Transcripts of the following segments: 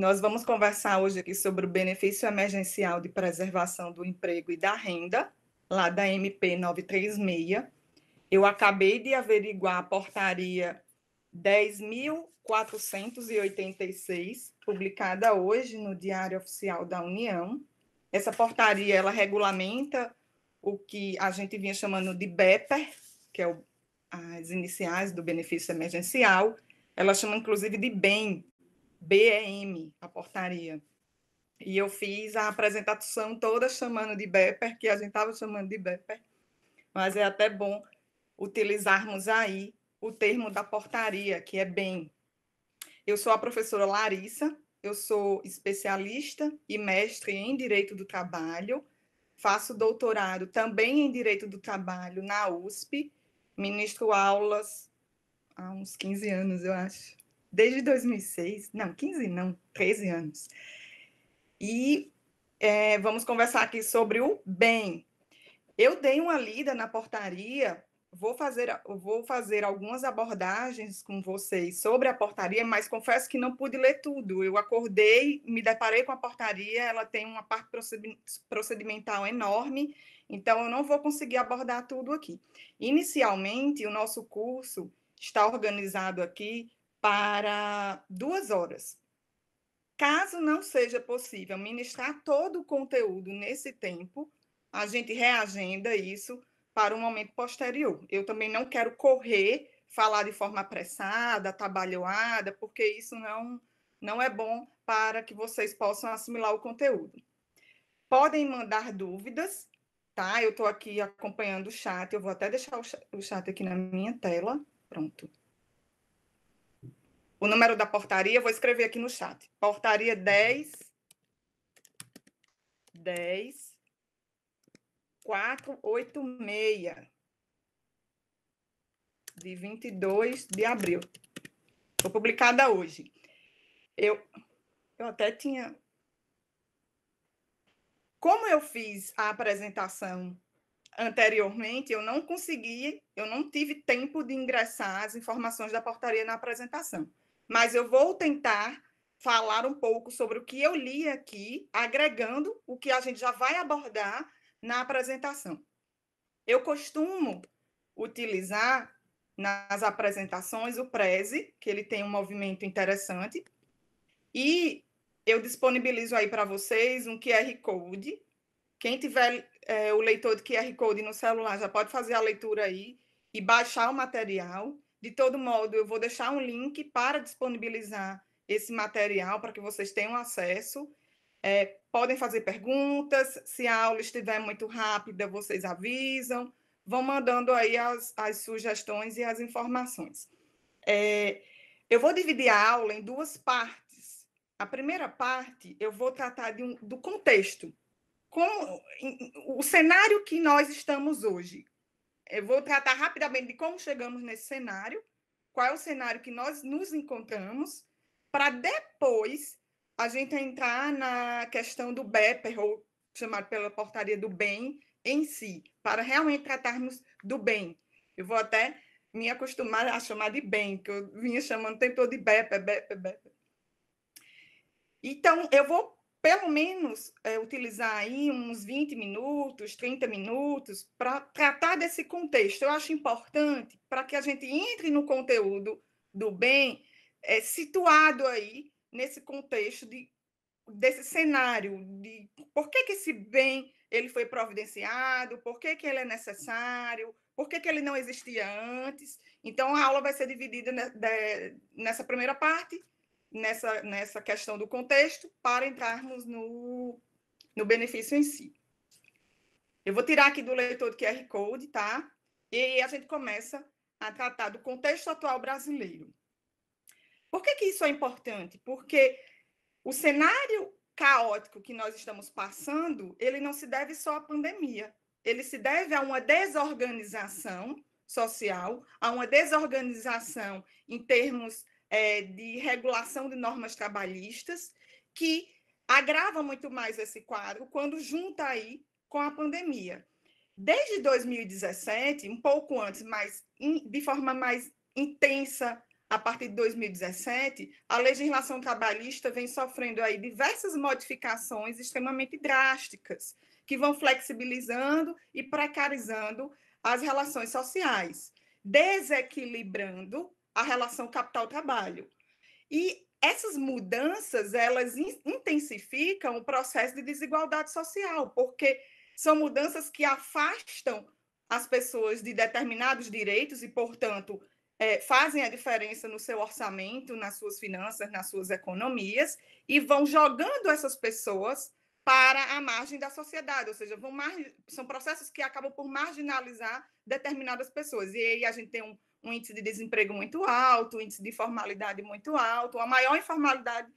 Nós vamos conversar hoje aqui sobre o benefício emergencial de preservação do emprego e da renda, lá da MP 936. Eu acabei de averiguar a portaria 10.486, publicada hoje no Diário Oficial da União. Essa portaria ela regulamenta o que a gente vinha chamando de BEPER, que é o, as iniciais do benefício emergencial. Ela chama inclusive de bem BEM, a portaria. E eu fiz a apresentação toda chamando de BEPER, que a gente estava chamando de BEPER, mas é até bom utilizarmos aí o termo da portaria, que é BEM. Eu sou a professora Larissa, eu sou especialista e mestre em Direito do Trabalho, faço doutorado também em Direito do Trabalho na USP, ministro aulas há uns 15 anos, eu acho, desde 2006, não, 15 não, 13 anos. E é, vamos conversar aqui sobre o bem. Eu dei uma lida na portaria, vou fazer, vou fazer algumas abordagens com vocês sobre a portaria, mas confesso que não pude ler tudo. Eu acordei, me deparei com a portaria, ela tem uma parte procedimental enorme, então eu não vou conseguir abordar tudo aqui. Inicialmente, o nosso curso está organizado aqui para duas horas. Caso não seja possível ministrar todo o conteúdo nesse tempo, a gente reagenda isso para um momento posterior. Eu também não quero correr, falar de forma apressada, atabalhoada, porque isso não, não é bom para que vocês possam assimilar o conteúdo. Podem mandar dúvidas, tá? Eu estou aqui acompanhando o chat, eu vou até deixar o chat aqui na minha tela. Pronto o número da portaria, vou escrever aqui no chat. Portaria 10 10 486 de 22 de abril. Foi publicada hoje. Eu eu até tinha Como eu fiz a apresentação anteriormente, eu não consegui, eu não tive tempo de ingressar as informações da portaria na apresentação mas eu vou tentar falar um pouco sobre o que eu li aqui, agregando o que a gente já vai abordar na apresentação. Eu costumo utilizar nas apresentações o Prezi, que ele tem um movimento interessante, e eu disponibilizo aí para vocês um QR Code. Quem tiver é, o leitor de QR Code no celular já pode fazer a leitura aí e baixar o material. De todo modo, eu vou deixar um link para disponibilizar esse material para que vocês tenham acesso. É, podem fazer perguntas, se a aula estiver muito rápida, vocês avisam, vão mandando aí as, as sugestões e as informações. É, eu vou dividir a aula em duas partes. A primeira parte eu vou tratar um, do contexto, como o cenário que nós estamos hoje, eu é, vou tratar rapidamente de como chegamos nesse cenário, qual é o cenário que nós nos encontramos, para depois a gente entrar na questão do BEPER, ou chamado pela portaria do bem em si, para realmente tratarmos do bem. Eu vou até me acostumar a chamar de bem, que eu vinha chamando o tempo todo de BEPER, BEPER, BEPER. Então, eu vou pelo menos é, utilizar aí uns 20 minutos, 30 minutos para tratar desse contexto. Eu acho importante para que a gente entre no conteúdo do bem é, situado aí nesse contexto de, desse cenário de por que, que esse bem ele foi providenciado, por que, que ele é necessário, por que, que ele não existia antes. Então, a aula vai ser dividida nessa primeira parte nessa, nessa questão do contexto para entrarmos no, no benefício em si. Eu vou tirar aqui do leitor do QR Code, tá? E a gente começa a tratar do contexto atual brasileiro. Por que, que isso é importante? Porque o cenário caótico que nós estamos passando, ele não se deve só à pandemia, ele se deve a uma desorganização social, a uma desorganização em termos é, de regulação de normas trabalhistas, que agrava muito mais esse quadro quando junta aí com a pandemia. Desde 2017, um pouco antes, mas de forma mais intensa, a partir de 2017, a legislação trabalhista vem sofrendo aí diversas modificações extremamente drásticas, que vão flexibilizando e precarizando as relações sociais, desequilibrando a relação capital-trabalho. E essas mudanças, elas intensificam o processo de desigualdade social, porque são mudanças que afastam as pessoas de determinados direitos e, portanto, é, fazem a diferença no seu orçamento, nas suas finanças, nas suas economias, e vão jogando essas pessoas para a margem da sociedade, ou seja, vão mar... são processos que acabam por marginalizar determinadas pessoas. E aí a gente tem um, um índice de desemprego muito alto, um índice de formalidade muito alto, a maior informalidade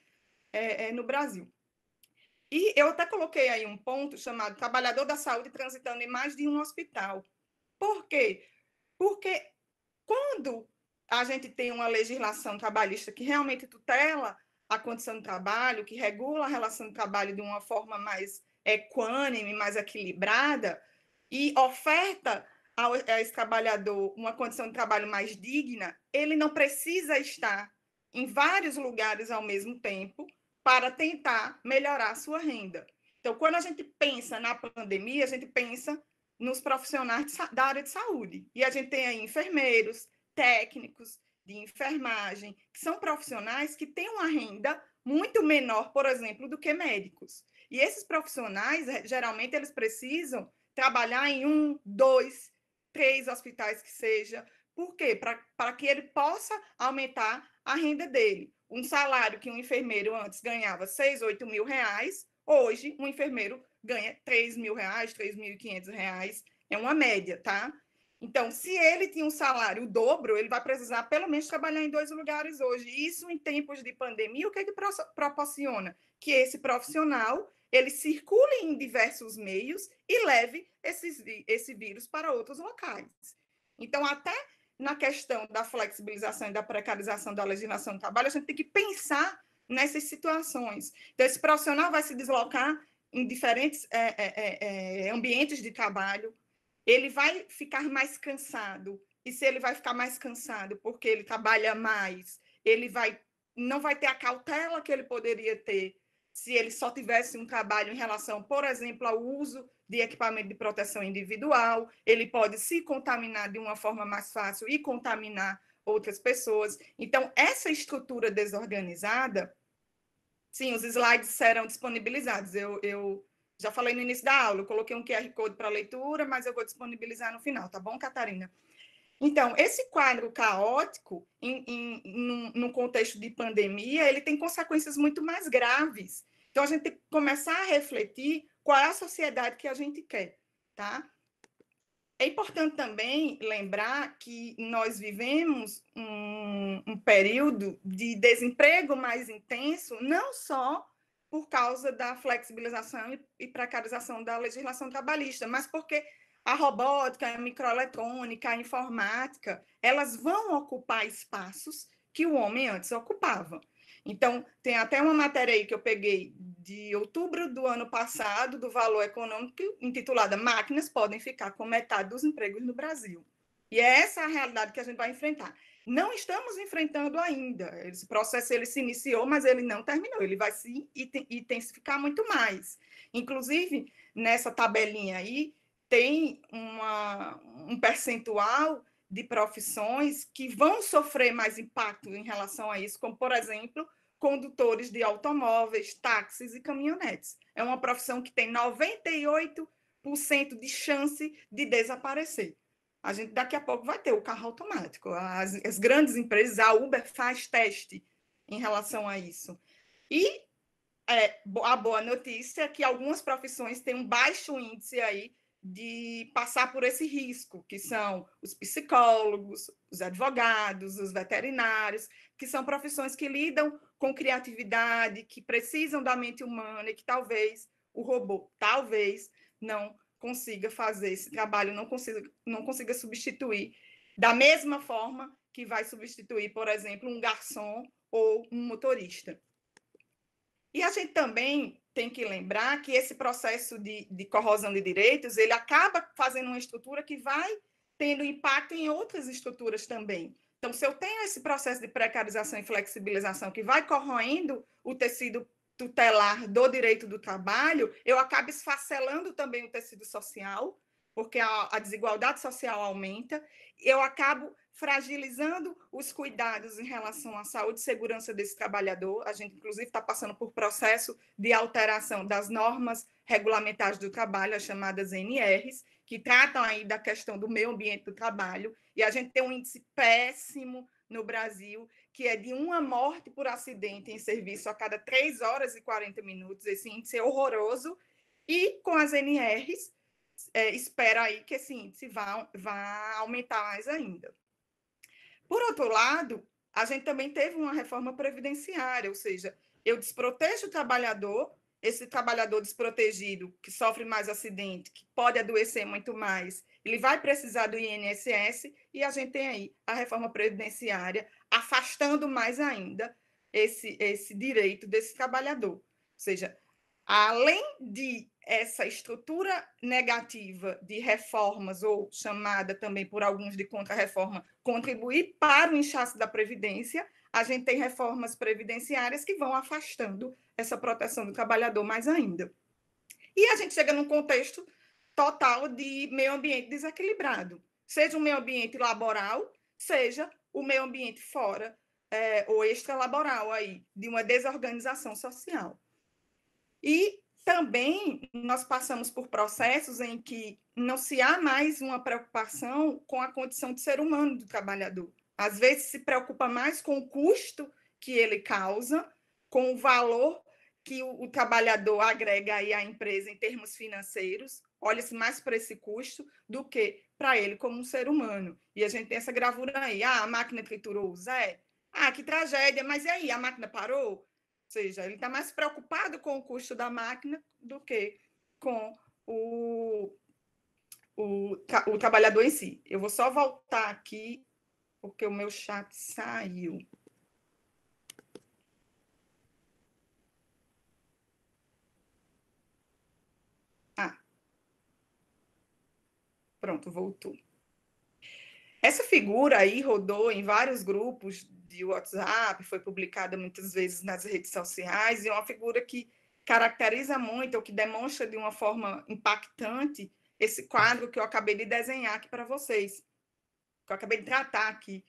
é, é, no Brasil. E eu até coloquei aí um ponto chamado trabalhador da saúde transitando em mais de um hospital. Por quê? Porque quando a gente tem uma legislação trabalhista que realmente tutela a condição de trabalho, que regula a relação de trabalho de uma forma mais equânime, mais equilibrada, e oferta ao, a esse trabalhador uma condição de trabalho mais digna, ele não precisa estar em vários lugares ao mesmo tempo para tentar melhorar a sua renda. Então, quando a gente pensa na pandemia, a gente pensa nos profissionais de, da área de saúde. E a gente tem aí enfermeiros, técnicos de enfermagem, que são profissionais que têm uma renda muito menor, por exemplo, do que médicos. E esses profissionais, eh, geralmente, eles precisam trabalhar em um, dois, três hospitais que seja. Por quê? Para que ele possa aumentar a renda dele. Um salário que um enfermeiro antes ganhava 6, 8 mil reais, hoje um enfermeiro ganha 3 mil reais, 3.500 reais, é uma média, tá? Então, se ele tinha um salário dobro, ele vai precisar pelo menos trabalhar em dois lugares hoje. Isso em tempos de pandemia, o que, é que proporciona? Que esse profissional ele circule em diversos meios e leve esses, esse vírus para outros locais. Então, até na questão da flexibilização e da precarização da legislação do trabalho, a gente tem que pensar nessas situações. Então, esse profissional vai se deslocar em diferentes é, é, é, é ambientes de trabalho, ele vai ficar mais cansado. E se ele vai ficar mais cansado porque ele trabalha mais, ele vai não vai ter a cautela que ele poderia ter se ele só tivesse um trabalho em relação, por exemplo, ao uso de equipamento de proteção individual, ele pode se contaminar de uma forma mais fácil e contaminar outras pessoas. Então, essa estrutura desorganizada, sim, os slides serão disponibilizados. Eu, eu já falei no início da aula, eu coloquei um QR Code para leitura, mas eu vou disponibilizar no final, tá bom, Catarina? Então, esse quadro caótico, em, em, num, contexto de pandemia, ele tem consequências muito mais graves. Então, a gente tem que começar a refletir qual é a sociedade que a gente quer, tá? É importante também lembrar que nós vivemos um, um período de desemprego mais intenso, não só por causa da flexibilização e precarização da legislação trabalhista, mas porque a robótica, a microeletrônica, a informática, elas vão ocupar espaços que o homem antes ocupava. Então, tem até uma matéria aí que eu peguei de outubro do ano passado, do Valor Econômico, intitulada Máquinas podem ficar com metade dos empregos no Brasil. E é essa a realidade que a gente vai enfrentar. Não estamos enfrentando ainda. Esse processo ele se iniciou, mas ele não terminou. Ele vai se intensificar muito mais. Inclusive, nessa tabelinha aí, tem uma, um percentual de profissões que vão sofrer mais impacto em relação a isso, como, por exemplo, condutores de automóveis, táxis e caminhonetes. É uma profissão que tem 98% de chance de desaparecer. A gente daqui a pouco vai ter o carro automático. As, as grandes empresas, a Uber faz teste em relação a isso. E é, a boa notícia é que algumas profissões têm um baixo índice aí de passar por esse risco, que são os psicólogos, os advogados, os veterinários, que são profissões que lidam com criatividade, que precisam da mente humana e que talvez o robô, talvez, não consiga fazer esse trabalho, não consiga, não consiga substituir da mesma forma que vai substituir, por exemplo, um garçom ou um motorista. E a gente também tem que lembrar que esse processo de, de corrosão de direitos, ele acaba fazendo uma estrutura que vai tendo impacto em outras estruturas também. Então, se eu tenho esse processo de precarização e flexibilização que vai corroendo o tecido tutelar do direito do trabalho, eu acabo esfacelando também o tecido social, porque a, a desigualdade social aumenta, eu acabo fragilizando os cuidados em relação à saúde e segurança desse trabalhador. A gente, inclusive, está passando por processo de alteração das normas regulamentares do trabalho, as chamadas NRs, que tratam aí da questão do meio ambiente do trabalho. E a gente tem um índice péssimo no Brasil, que é de uma morte por acidente em serviço a cada 3 horas e 40 minutos. Esse índice é horroroso. E com as NRs, é, espera aí que esse índice vá, vá aumentar mais ainda. Por outro lado, a gente também teve uma reforma previdenciária, ou seja, eu desprotejo o trabalhador, esse trabalhador desprotegido, que sofre mais acidente, que pode adoecer muito mais, ele vai precisar do INSS, e a gente tem aí a reforma previdenciária afastando mais ainda esse, esse direito desse trabalhador. Ou seja, além de essa estrutura negativa de reformas, ou chamada também por alguns de contra-reforma, contribuir para o inchaço da Previdência, a gente tem reformas previdenciárias que vão afastando essa proteção do trabalhador mais ainda. E a gente chega num contexto total de meio ambiente desequilibrado, seja um meio ambiente laboral, seja o meio ambiente fora é, ou extralaboral aí, de uma desorganização social. E também nós passamos por processos em que não se há mais uma preocupação com a condição de ser humano do trabalhador. Às vezes se preocupa mais com o custo que ele causa, com o valor que o, o trabalhador agrega aí à empresa em termos financeiros, olha-se mais para esse custo do que para ele como um ser humano. E a gente tem essa gravura aí, ah, a máquina triturou o Zé, ah, que tragédia, mas e aí, a máquina parou? seja, ele está mais preocupado com o custo da máquina do que com o, o, o trabalhador em si. Eu vou só voltar aqui, porque o meu chat saiu. Ah, Pronto, voltou. Essa figura aí rodou em vários grupos de WhatsApp, foi publicada muitas vezes nas redes sociais, e é uma figura que caracteriza muito, ou que demonstra de uma forma impactante, esse quadro que eu acabei de desenhar aqui para vocês, que eu acabei de tratar aqui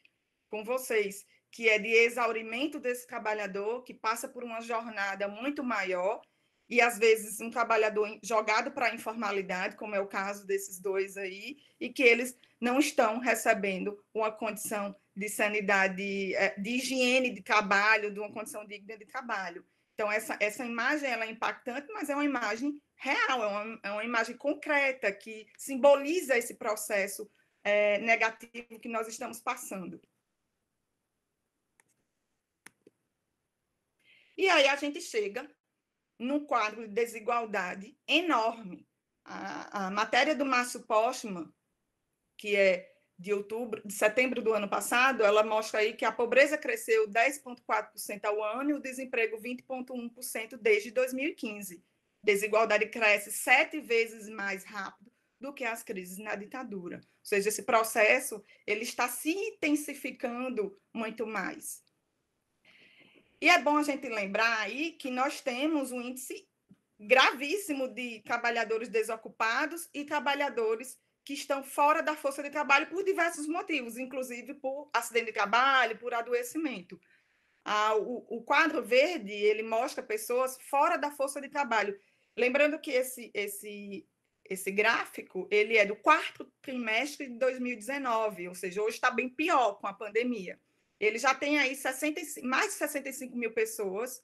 com vocês, que é de exaurimento desse trabalhador, que passa por uma jornada muito maior, e às vezes um trabalhador jogado para a informalidade, como é o caso desses dois aí, e que eles não estão recebendo uma condição de sanidade, é, de higiene de trabalho, de uma condição digna de trabalho. Então, essa, essa imagem ela é impactante, mas é uma imagem real, é uma, é uma imagem concreta que simboliza esse processo é, negativo que nós estamos passando. E aí a gente chega num quadro de desigualdade enorme. A, a matéria do Márcio Postman, que é de outubro, de setembro do ano passado, ela mostra aí que a pobreza cresceu 10,4% ao ano e o desemprego 20,1% desde 2015. Desigualdade cresce sete vezes mais rápido do que as crises na ditadura. Ou seja, esse processo ele está se intensificando muito mais. E é bom a gente lembrar aí que nós temos um índice gravíssimo de trabalhadores desocupados e trabalhadores que estão fora da força de trabalho por diversos motivos, inclusive por acidente de trabalho, por adoecimento. Ah, o, o, quadro verde ele mostra pessoas fora da força de trabalho. Lembrando que esse, esse, esse gráfico ele é do quarto trimestre de 2019, ou seja, hoje está bem pior com a pandemia. Ele já tem aí 65, mais de 65 mil pessoas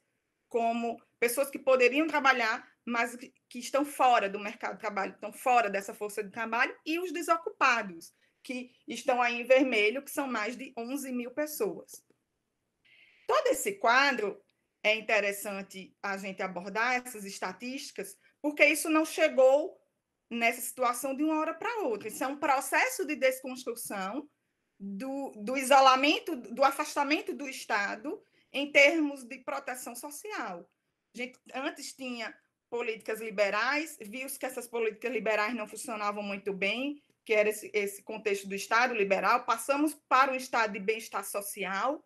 como pessoas que poderiam trabalhar, mas que estão fora do mercado de trabalho, estão fora dessa força de trabalho, e os desocupados, que estão aí em vermelho, que são mais de 11 mil pessoas. Todo esse quadro é interessante a gente abordar essas estatísticas, porque isso não chegou nessa situação de uma hora para outra. Isso é um processo de desconstrução do, do isolamento, do afastamento do Estado em termos de proteção social. A gente antes tinha políticas liberais, viu-se que essas políticas liberais não funcionavam muito bem, que era esse, esse contexto do Estado liberal, passamos para um Estado de bem-estar social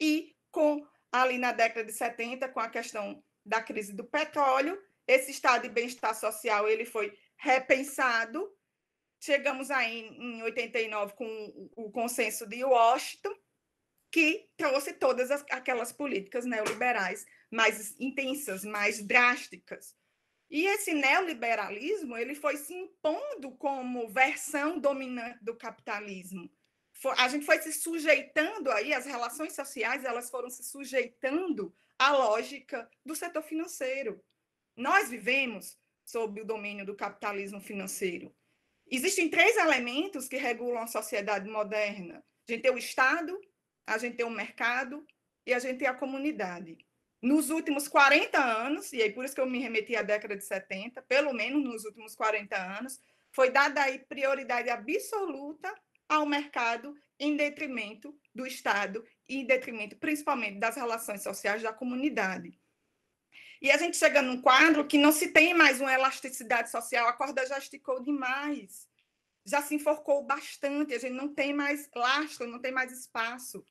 e com ali na década de 70, com a questão da crise do petróleo, esse Estado de bem-estar social ele foi repensado. Chegamos aí em 89 com o consenso de Washington, que trouxe todas as, aquelas políticas neoliberais mais intensas, mais drásticas. E esse neoliberalismo ele foi se impondo como versão dominante do capitalismo. A gente foi se sujeitando aí, as relações sociais elas foram se sujeitando à lógica do setor financeiro. Nós vivemos sob o domínio do capitalismo financeiro. Existem três elementos que regulam a sociedade moderna. A gente tem o Estado, a gente tem o mercado e a gente tem a comunidade. Nos últimos 40 anos, e aí por isso que eu me remeti à década de 70, pelo menos nos últimos 40 anos, foi dada aí prioridade absoluta ao mercado em detrimento do Estado e em detrimento principalmente das relações sociais da comunidade. E a gente chega num quadro que não se tem mais uma elasticidade social, a corda já esticou demais, já se enforcou bastante, a gente não tem mais lastro, não tem mais espaço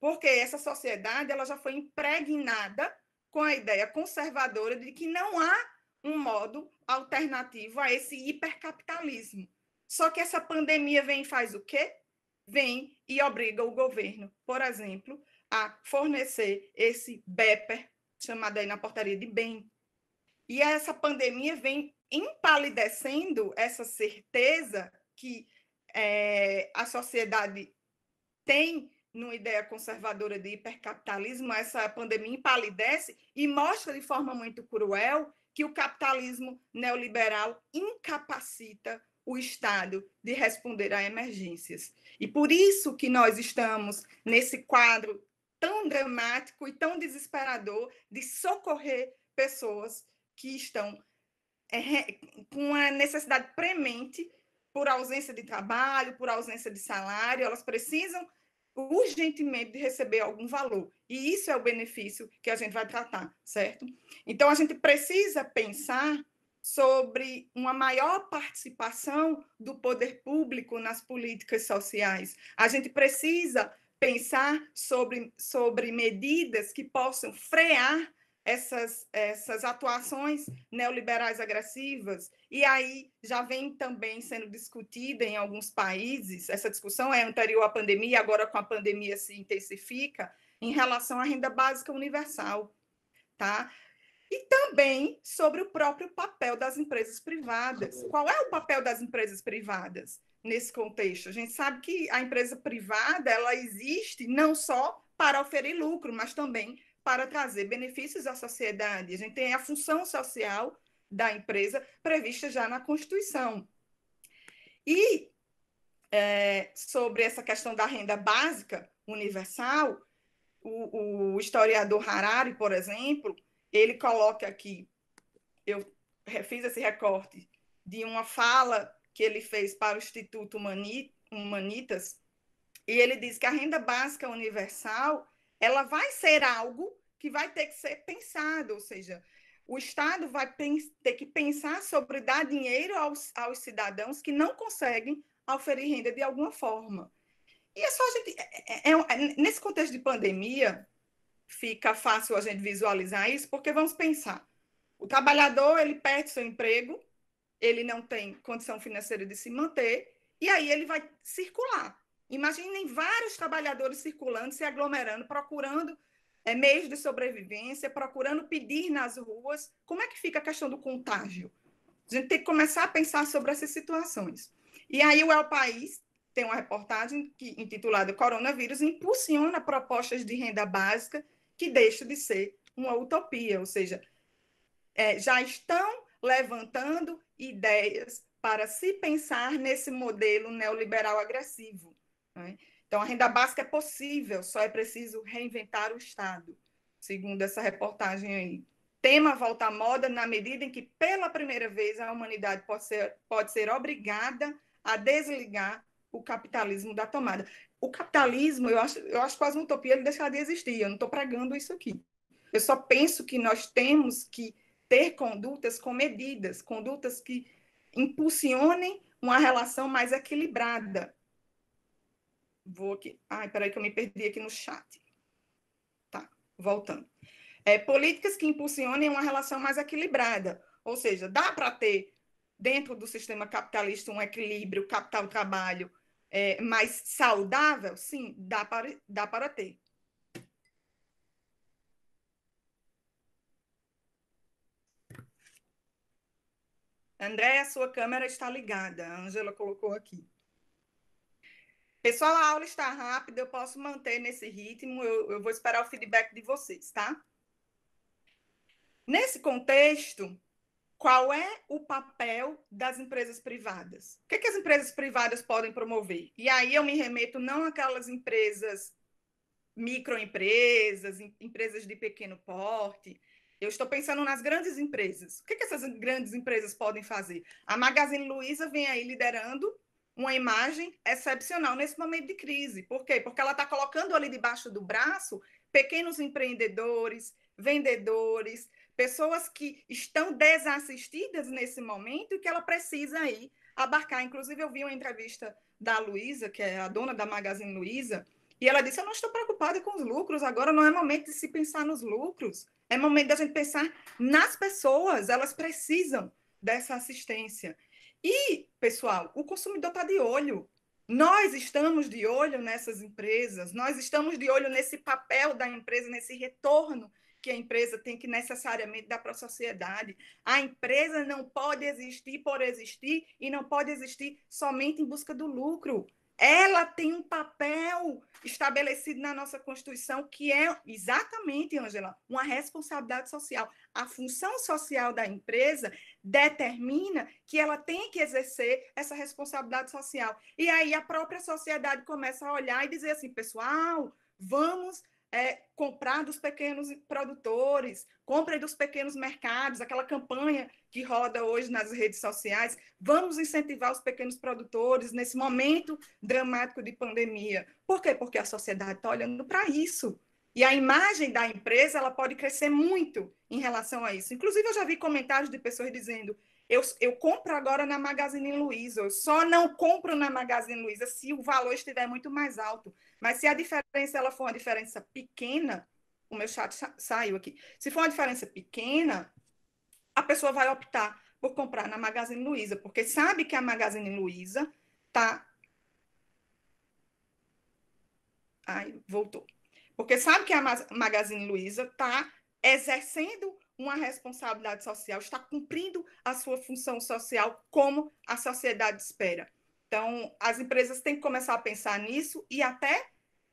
porque essa sociedade ela já foi impregnada com a ideia conservadora de que não há um modo alternativo a esse hipercapitalismo. Só que essa pandemia vem e faz o quê? Vem e obriga o governo, por exemplo, a fornecer esse BEPER, chamado aí na portaria de bem. E essa pandemia vem empalidecendo essa certeza que é, a sociedade tem numa ideia conservadora de hipercapitalismo, essa pandemia empalidece e mostra de forma muito cruel que o capitalismo neoliberal incapacita o Estado de responder a emergências. E por isso que nós estamos nesse quadro tão dramático e tão desesperador de socorrer pessoas que estão é, com uma necessidade premente por ausência de trabalho, por ausência de salário, elas precisam urgentemente de receber algum valor. E isso é o benefício que a gente vai tratar, certo? Então, a gente precisa pensar sobre uma maior participação do poder público nas políticas sociais. A gente precisa pensar sobre, sobre medidas que possam frear essas, essas atuações neoliberais agressivas, e aí já vem também sendo discutida em alguns países, essa discussão é anterior à pandemia, agora com a pandemia se intensifica, em relação à renda básica universal, tá? E também sobre o próprio papel das empresas privadas. Qual é o papel das empresas privadas nesse contexto? A gente sabe que a empresa privada, ela existe não só para oferecer lucro, mas também para trazer benefícios à sociedade. A gente tem a função social da empresa prevista já na Constituição. E é, sobre essa questão da renda básica universal, o, o historiador Harari, por exemplo, ele coloca aqui, eu fiz esse recorte de uma fala que ele fez para o Instituto Humanitas, e ele diz que a renda básica universal ela vai ser algo que vai ter que ser pensado, ou seja, o Estado vai ter que pensar sobre dar dinheiro aos, aos cidadãos que não conseguem oferir renda de alguma forma. E é só a gente. É, é, é, é, nesse contexto de pandemia, fica fácil a gente visualizar isso, porque vamos pensar. O trabalhador ele perde seu emprego, ele não tem condição financeira de se manter, e aí ele vai circular. Imaginem vários trabalhadores circulando, se aglomerando, procurando é, meios de sobrevivência, procurando pedir nas ruas. Como é que fica a questão do contágio? A gente tem que começar a pensar sobre essas situações. E aí o El País tem uma reportagem que, intitulada Coronavírus impulsiona propostas de renda básica que deixam de ser uma utopia, ou seja, é, já estão levantando ideias para se pensar nesse modelo neoliberal agressivo. Né? Então, a renda básica é possível, só é preciso reinventar o Estado, segundo essa reportagem aí. Tema volta à moda na medida em que, pela primeira vez, a humanidade pode ser, pode ser obrigada a desligar o capitalismo da tomada. O capitalismo, eu acho, eu acho quase uma utopia ele deixar de existir, eu não estou pregando isso aqui. Eu só penso que nós temos que ter condutas com medidas, condutas que impulsionem uma relação mais equilibrada Vou aqui. Ai, peraí que eu me perdi aqui no chat. Tá, voltando. É, políticas que impulsionem uma relação mais equilibrada. Ou seja, dá para ter dentro do sistema capitalista um equilíbrio capital-trabalho é, mais saudável? Sim, dá para, dá para ter. Andréia, sua câmera está ligada. A Ângela colocou aqui. Pessoal, a aula está rápida, eu posso manter nesse ritmo, eu, eu vou esperar o feedback de vocês, tá? Nesse contexto, qual é o papel das empresas privadas? O que, é que, as empresas privadas podem promover? E aí eu me remeto não àquelas empresas microempresas, em, empresas de pequeno porte. Eu estou pensando nas grandes empresas. O que, é que essas grandes empresas podem fazer? A Magazine Luiza vem aí liderando uma imagem excepcional nesse momento de crise. Por quê? Porque ela está colocando ali debaixo do braço pequenos empreendedores, vendedores, pessoas que estão desassistidas nesse momento e que ela precisa aí abarcar. Inclusive, eu vi uma entrevista da Luísa, que é a dona da Magazine Luiza, e ela disse: Eu não estou preocupada com os lucros, agora não é momento de se pensar nos lucros, é momento da gente pensar nas pessoas, elas precisam dessa assistência. E, pessoal, o consumidor está de olho. Nós estamos de olho nessas empresas, nós estamos de olho nesse papel da empresa, nesse retorno que a empresa tem que necessariamente dar para a sociedade. A empresa não pode existir por existir e não pode existir somente em busca do lucro. Ela tem um papel estabelecido na nossa Constituição que é exatamente, Angela, uma responsabilidade social a função social da empresa determina que ela tem que exercer essa responsabilidade social. E aí a própria sociedade começa a olhar e dizer assim, pessoal, vamos é, comprar dos pequenos produtores, compre dos pequenos mercados, aquela campanha que roda hoje nas redes sociais. Vamos incentivar os pequenos produtores nesse momento dramático de pandemia. Por quê? Porque a sociedade está olhando para isso. E a imagem da empresa ela pode crescer muito em relação a isso. Inclusive, eu já vi comentários de pessoas dizendo: eu, eu compro agora na Magazine Luiza, eu só não compro na Magazine Luiza se o valor estiver muito mais alto. Mas se a diferença ela for uma diferença pequena, o meu chat sa saiu aqui. Se for uma diferença pequena, a pessoa vai optar por comprar na Magazine Luiza, porque sabe que a Magazine Luiza está. Ai, voltou. Porque sabe que a Magazine Luiza está exercendo uma responsabilidade social, está cumprindo a sua função social como a sociedade espera. Então, as empresas têm que começar a pensar nisso e até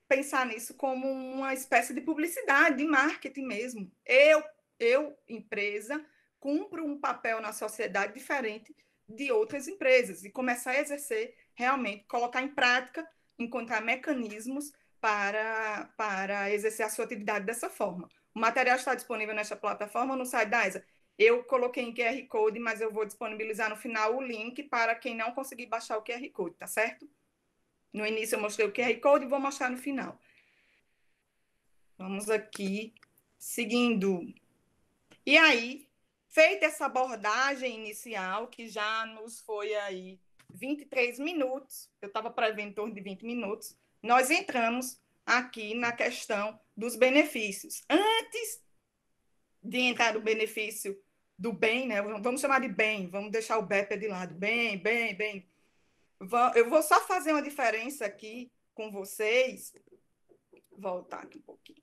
pensar nisso como uma espécie de publicidade, de marketing mesmo. Eu, eu empresa, cumpro um papel na sociedade diferente de outras empresas e começar a exercer realmente, colocar em prática, encontrar mecanismos para, para exercer a sua atividade dessa forma. O material está disponível nesta plataforma no site da ESA. Eu coloquei em QR Code, mas eu vou disponibilizar no final o link para quem não conseguir baixar o QR Code, tá certo? No início eu mostrei o QR Code e vou mostrar no final. Vamos aqui, seguindo. E aí, feita essa abordagem inicial, que já nos foi aí 23 minutos, eu estava prevendo em torno de 20 minutos, nós entramos aqui na questão dos benefícios. Antes de entrar no benefício do bem, né? Vamos chamar de bem, vamos deixar o BEP de lado. Bem, bem, bem. Eu vou só fazer uma diferença aqui com vocês. Voltar aqui um pouquinho.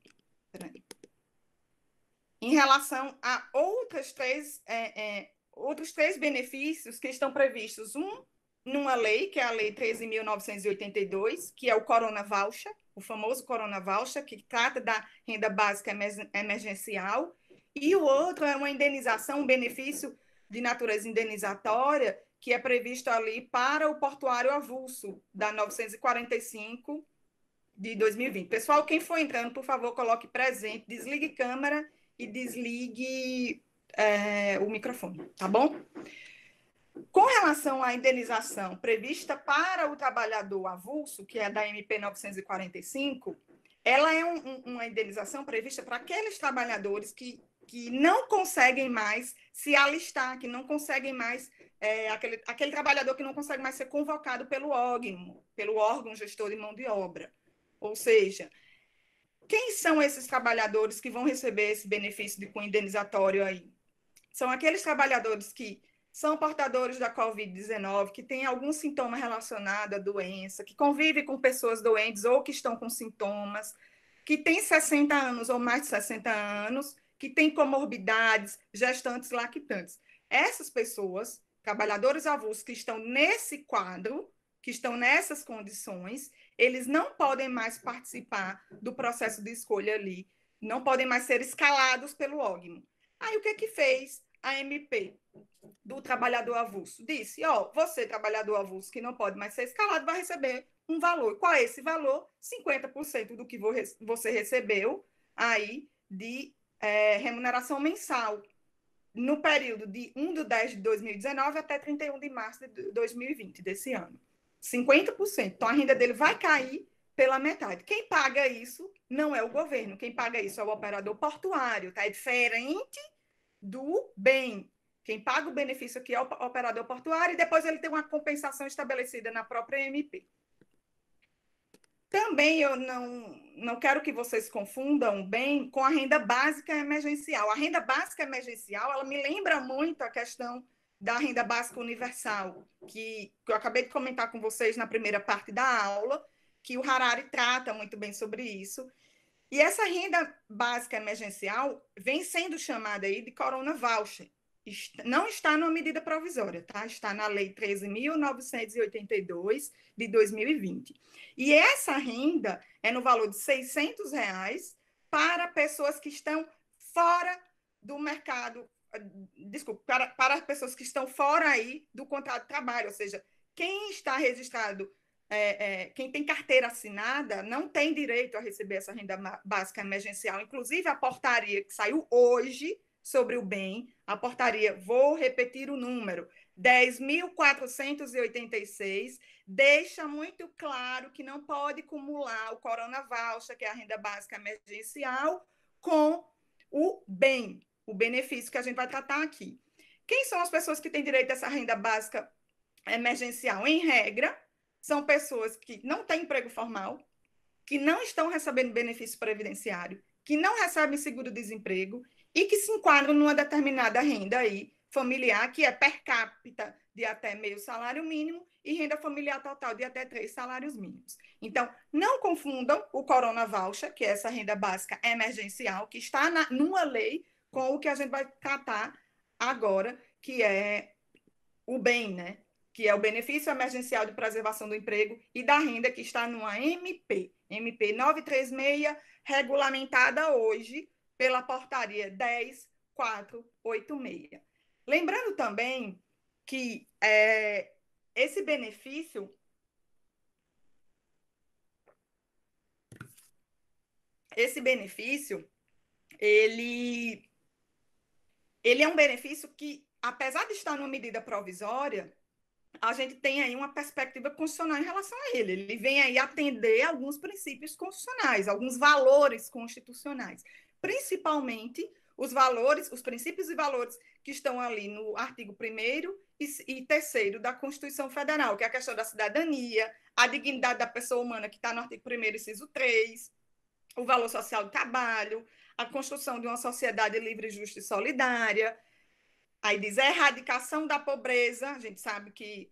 Em relação a outras três, é, é, outros três benefícios que estão previstos. Um numa lei, que é a Lei 13.982, que é o Corona Voucher, o famoso Corona Voucher, que trata da renda básica emergencial, e o outro é uma indenização, um benefício de natureza indenizatória, que é previsto ali para o portuário avulso, da 945 de 2020. Pessoal, quem for entrando, por favor, coloque presente, desligue câmera e desligue é, o microfone, tá bom? Com relação à indenização prevista para o trabalhador avulso, que é da MP 945, ela é um, uma indenização prevista para aqueles trabalhadores que, que não conseguem mais se alistar, que não conseguem mais, é, aquele, aquele trabalhador que não consegue mais ser convocado pelo órgão, pelo órgão gestor de mão de obra. Ou seja, quem são esses trabalhadores que vão receber esse benefício de cunho indenizatório aí? São aqueles trabalhadores que são portadores da Covid-19, que têm algum sintoma relacionado à doença, que convivem com pessoas doentes ou que estão com sintomas, que têm 60 anos ou mais de 60 anos, que têm comorbidades, gestantes, lactantes. Essas pessoas, trabalhadores avulsos que estão nesse quadro, que estão nessas condições, eles não podem mais participar do processo de escolha ali, não podem mais ser escalados pelo OGMO. Aí o que é que fez? a MP do trabalhador avulso disse: Ó, você, trabalhador avulso, que não pode mais ser escalado, vai receber um valor. Qual é esse valor? 50% do que você recebeu aí de é, remuneração mensal no período de 1 de 10 de 2019 até 31 de março de 2020, desse ano. 50%. Então a renda dele vai cair pela metade. Quem paga isso não é o governo, quem paga isso é o operador portuário, tá? É diferente do bem. Quem paga o benefício aqui é o operador portuário e depois ele tem uma compensação estabelecida na própria MP. Também eu não, não quero que vocês confundam bem com a renda básica emergencial. A renda básica emergencial, ela me lembra muito a questão da renda básica universal, que, que eu acabei de comentar com vocês na primeira parte da aula, que o Harari trata muito bem sobre isso, e essa renda básica emergencial vem sendo chamada aí de Corona Voucher. Não está numa medida provisória, tá? Está na Lei 13.982 de 2020. E essa renda é no valor de 600 reais para pessoas que estão fora do mercado, desculpa, para, para pessoas que estão fora aí do contrato de trabalho, ou seja, quem está registrado é, é, quem tem carteira assinada não tem direito a receber essa renda básica emergencial. Inclusive, a portaria que saiu hoje sobre o bem, a portaria, vou repetir o número, 10.486, deixa muito claro que não pode cumular o Corona Voucher, que é a renda básica emergencial, com o bem, o benefício que a gente vai tratar aqui. Quem são as pessoas que têm direito a essa renda básica emergencial? Em regra, são pessoas que não têm emprego formal, que não estão recebendo benefício previdenciário, que não recebem seguro-desemprego e que se enquadram numa determinada renda aí familiar que é per capita de até meio salário mínimo e renda familiar total de até três salários mínimos. Então, não confundam o Corona Voucher, que é essa renda básica emergencial, que está na, numa lei, com o que a gente vai tratar agora, que é o bem, né? que é o benefício emergencial de preservação do emprego e da renda que está numa MP, MP 936, regulamentada hoje pela portaria 10486. Lembrando também que é, esse benefício esse benefício ele ele é um benefício que apesar de estar numa medida provisória a gente tem aí uma perspectiva constitucional em relação a ele. Ele vem aí atender alguns princípios constitucionais, alguns valores constitucionais, principalmente os valores, os princípios e valores que estão ali no artigo 1 e 3 da Constituição Federal, que é a questão da cidadania, a dignidade da pessoa humana, que está no artigo 1 inciso 3, o valor social do trabalho, a construção de uma sociedade livre, justa e solidária, Aí diz a é erradicação da pobreza. A gente sabe que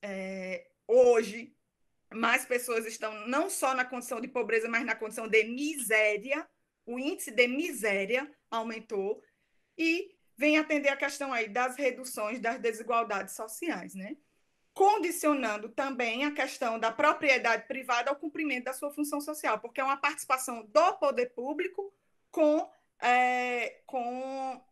é, hoje mais pessoas estão não só na condição de pobreza, mas na condição de miséria. O índice de miséria aumentou e vem atender a questão aí das reduções das desigualdades sociais, né? Condicionando também a questão da propriedade privada ao cumprimento da sua função social, porque é uma participação do poder público com, é, com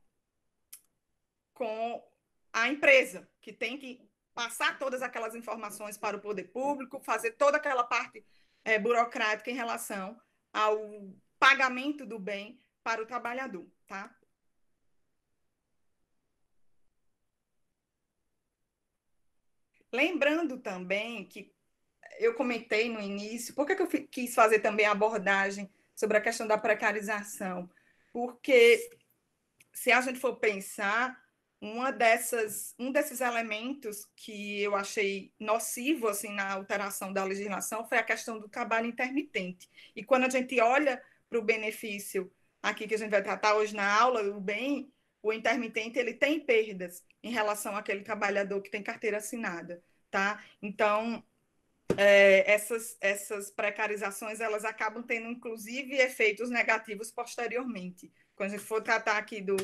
com a empresa, que tem que passar todas aquelas informações para o poder público, fazer toda aquela parte é, burocrática em relação ao pagamento do bem para o trabalhador, tá? Lembrando também que eu comentei no início, por que, que eu quis fazer também a abordagem sobre a questão da precarização? Porque se a gente for pensar, uma dessas, um desses elementos que eu achei nocivo assim na alteração da legislação foi a questão do trabalho intermitente. E quando a gente olha para o benefício aqui que a gente vai tratar hoje na aula, o bem, o intermitente ele tem perdas em relação àquele trabalhador que tem carteira assinada, tá? Então é, essas, essas precarizações elas acabam tendo inclusive efeitos negativos posteriormente. Quando a gente for tratar aqui do,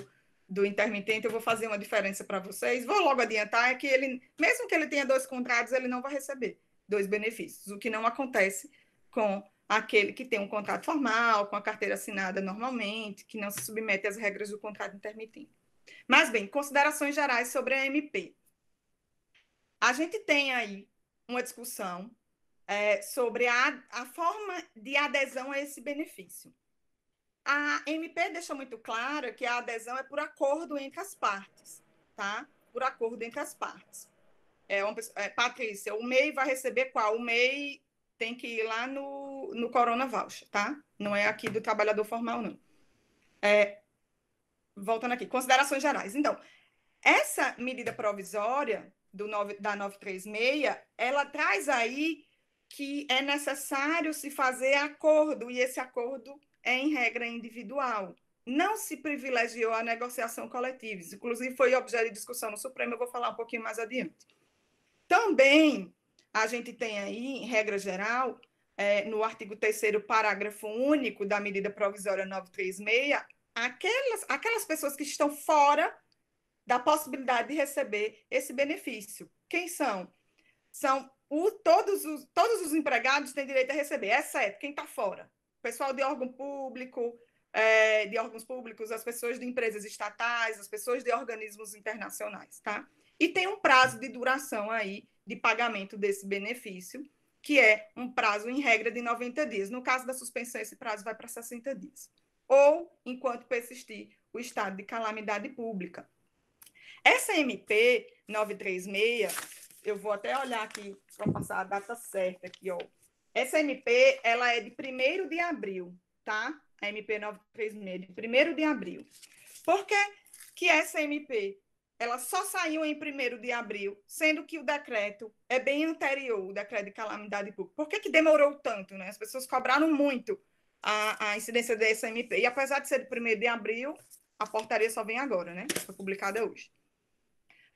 do intermitente, eu vou fazer uma diferença para vocês. Vou logo adiantar é que ele, mesmo que ele tenha dois contratos, ele não vai receber dois benefícios, o que não acontece com aquele que tem um contrato formal, com a carteira assinada normalmente, que não se submete às regras do contrato intermitente. Mas bem, considerações gerais sobre a MP. A gente tem aí uma discussão é, sobre a, a forma de adesão a esse benefício. A MP deixa muito claro que a adesão é por acordo entre as partes, tá? Por acordo entre as partes. É, uma, é, Patrícia, o MEI vai receber qual? O MEI tem que ir lá no, no Corona Voucher, tá? Não é aqui do trabalhador formal, não. É, voltando aqui, considerações gerais. Então, essa medida provisória do 9, da 936, ela traz aí que é necessário se fazer acordo, e esse acordo é, em regra, individual. Não se privilegiou a negociação coletiva, inclusive foi objeto de discussão no Supremo, eu vou falar um pouquinho mais adiante. Também a gente tem aí, em regra geral, é, no artigo 3 parágrafo único da medida provisória 936, aquelas, aquelas pessoas que estão fora da possibilidade de receber esse benefício. Quem são? São o, todos, os, todos os empregados têm direito a receber, exceto quem está fora pessoal de órgão público, é, de órgãos públicos, as pessoas de empresas estatais, as pessoas de organismos internacionais, tá? E tem um prazo de duração aí de pagamento desse benefício, que é um prazo em regra de 90 dias. No caso da suspensão, esse prazo vai para 60 dias. Ou enquanto persistir o estado de calamidade pública. Essa MP 936, eu vou até olhar aqui para passar a data certa aqui, ó. Essa MP, ela é de 1 de abril, tá? A MP 936, de 1 de abril. Por que, que essa MP ela só saiu em 1 de abril, sendo que o decreto é bem anterior, o decreto de calamidade pública. Por que, que demorou tanto? Né? As pessoas cobraram muito a, a incidência dessa MP. E apesar de ser de 1 de abril, a portaria só vem agora, né? Foi publicada hoje.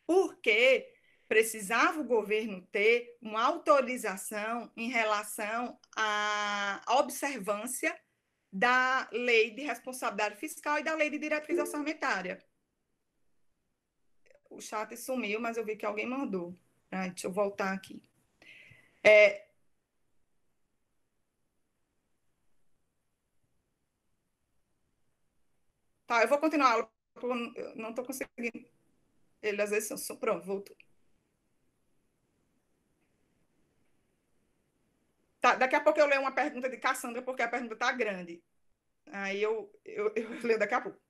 Por Porque precisava o governo ter uma autorização em relação à observância da lei de responsabilidade fiscal e da lei de diretriz orçamentária. O chat sumiu, mas eu vi que alguém mandou. Ah, deixa eu voltar aqui. É... Tá, eu vou continuar. Eu não estou conseguindo. Ele às vezes. Pronto, voltou. Tá, daqui a pouco eu leio uma pergunta de Cassandra, porque a pergunta está grande. Aí eu, eu, eu, leio daqui a pouco.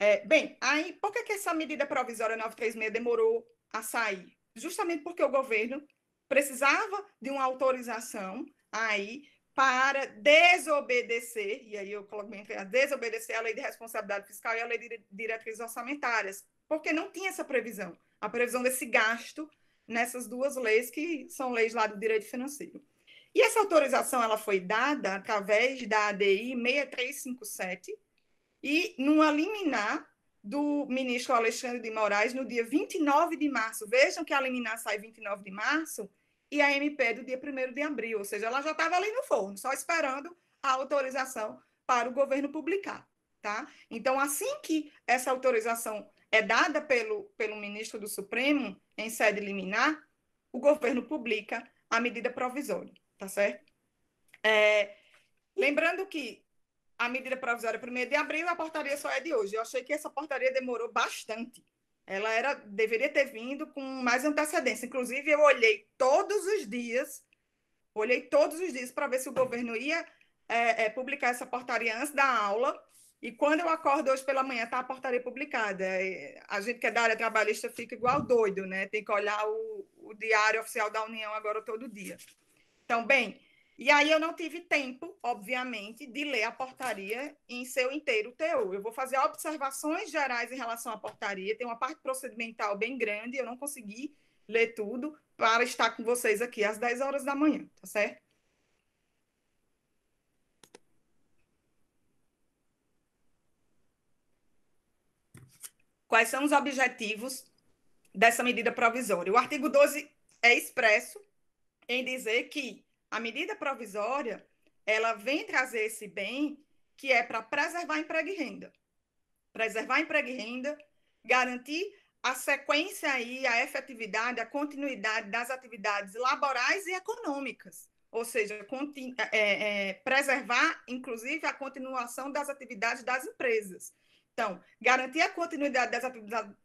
É, bem, aí por que, que essa medida provisória 936 demorou a sair? Justamente porque o governo precisava de uma autorização aí para desobedecer, e aí eu coloco bem as desobedecer a lei de responsabilidade fiscal e a lei de diretrizes orçamentárias, porque não tinha essa previsão, a previsão desse gasto nessas duas leis que são leis lá do direito financeiro. E essa autorização ela foi dada através da ADI 6357 e numa liminar do ministro Alexandre de Moraes no dia 29 de março. Vejam que a liminar sai 29 de março e a MP é do dia 1 de abril, ou seja, ela já estava ali no forno, só esperando a autorização para o governo publicar, tá? Então, assim que essa autorização é dada pelo, pelo ministro do Supremo em sede liminar, o governo publica a medida provisória tá certo? É, lembrando que a medida provisória 1 de abril, a portaria só é de hoje. Eu achei que essa portaria demorou bastante. Ela era deveria ter vindo com mais antecedência. Inclusive, eu olhei todos os dias, olhei todos os dias para ver se o governo ia é, é, publicar essa portaria antes da aula. E quando eu acordo hoje pela manhã, está a portaria publicada. É, a gente que é da área trabalhista fica igual doido, né? Tem que olhar o, o Diário Oficial da União agora todo dia também. Então, e aí eu não tive tempo, obviamente, de ler a portaria em seu inteiro teor. Eu vou fazer observações gerais em relação à portaria, tem uma parte procedimental bem grande, eu não consegui ler tudo para estar com vocês aqui às 10 horas da manhã, tá certo? Quais são os objetivos dessa medida provisória? O artigo 12 é expresso, em dizer que a medida provisória ela vem trazer esse bem que é para preservar emprego e renda. Preservar emprego e renda, garantir a sequência aí, a efetividade, a continuidade das atividades laborais e econômicas. Ou seja, é, é, é, preservar, inclusive, a continuação das atividades das empresas. Então, garantir a continuidade das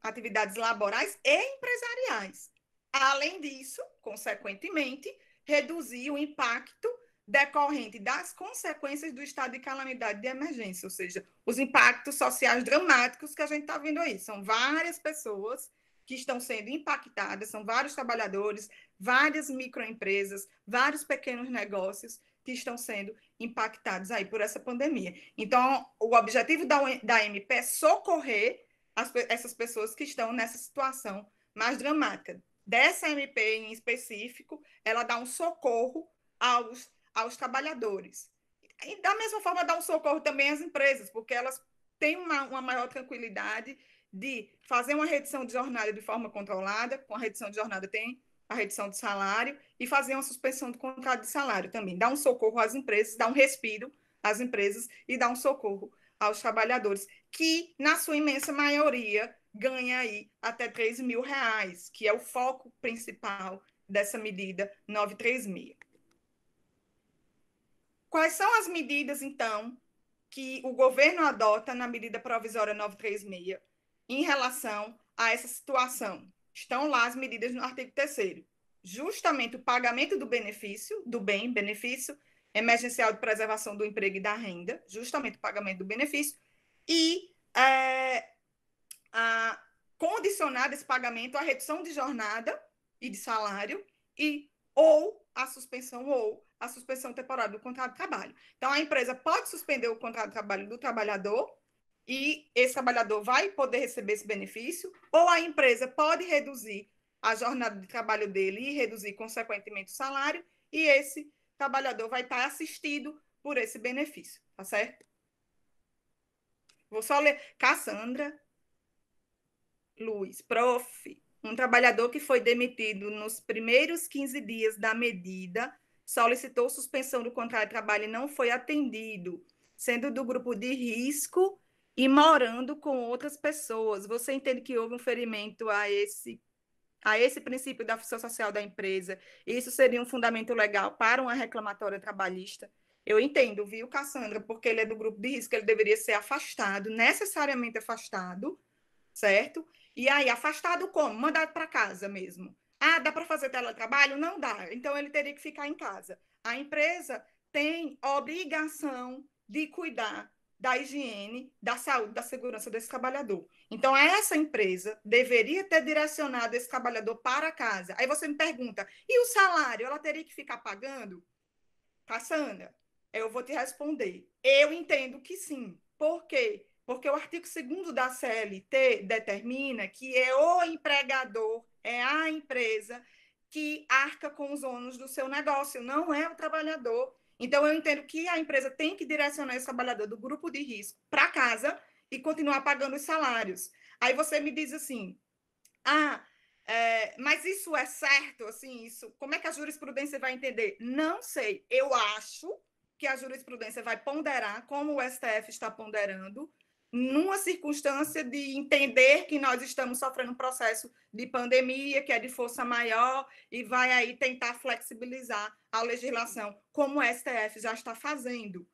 atividades laborais e empresariais. Além disso, consequentemente, reduzir o impacto decorrente das consequências do estado de calamidade de emergência, ou seja, os impactos sociais dramáticos que a gente está vendo aí. São várias pessoas que estão sendo impactadas, são vários trabalhadores, várias microempresas, vários pequenos negócios que estão sendo impactados aí por essa pandemia. Então, o objetivo da, da MP é socorrer as, essas pessoas que estão nessa situação mais dramática, dessa MP em específico, ela dá um socorro aos, aos trabalhadores. E da mesma forma, dá um socorro também às empresas, porque elas têm uma, uma maior tranquilidade de fazer uma redução de jornada de forma controlada, com a redução de jornada tem a redução de salário, e fazer uma suspensão do contrato de salário também. Dá um socorro às empresas, dá um respiro às empresas e dá um socorro aos trabalhadores, que, na sua imensa maioria, ganha aí até 3 mil reais, que é o foco principal dessa medida 936. Quais são as medidas, então, que o governo adota na medida provisória 936 em relação a essa situação? Estão lá as medidas no artigo 3 justamente o pagamento do benefício, do bem, benefício emergencial de preservação do emprego e da renda, justamente o pagamento do benefício, e é, a condicionar esse pagamento à redução de jornada e de salário e ou a suspensão ou a suspensão temporária do contrato de trabalho. Então a empresa pode suspender o contrato de trabalho do trabalhador e esse trabalhador vai poder receber esse benefício, ou a empresa pode reduzir a jornada de trabalho dele e reduzir consequentemente o salário e esse trabalhador vai estar assistido por esse benefício, tá certo? Vou só ler. Cassandra, Luiz, prof, um trabalhador que foi demitido nos primeiros 15 dias da medida solicitou suspensão do contrato de trabalho e não foi atendido, sendo do grupo de risco e morando com outras pessoas. Você entende que houve um ferimento a esse a esse princípio da função social da empresa? Isso seria um fundamento legal para uma reclamatória trabalhista? Eu entendo, viu, Cassandra, porque ele é do grupo de risco, ele deveria ser afastado, necessariamente afastado, certo? E aí, afastado como? Mandado para casa mesmo. Ah, dá para fazer teletrabalho? Não dá. Então, ele teria que ficar em casa. A empresa tem obrigação de cuidar da higiene, da saúde, da segurança desse trabalhador. Então, essa empresa deveria ter direcionado esse trabalhador para casa. Aí você me pergunta, e o salário? Ela teria que ficar pagando? Cassandra, eu vou te responder. Eu entendo que sim. Por quê? porque o artigo 2 da CLT determina que é o empregador, é a empresa que arca com os ônus do seu negócio, não é o trabalhador. Então, eu entendo que a empresa tem que direcionar esse trabalhador do grupo de risco para casa e continuar pagando os salários. Aí você me diz assim: ah, é, mas isso é certo? Assim, isso, como é que a jurisprudência vai entender? Não sei. Eu acho que a jurisprudência vai ponderar, como o STF está ponderando, numa circunstância de entender que nós estamos sofrendo um processo de pandemia, que é de força maior, e vai aí tentar flexibilizar a legislação, como o STF já está fazendo.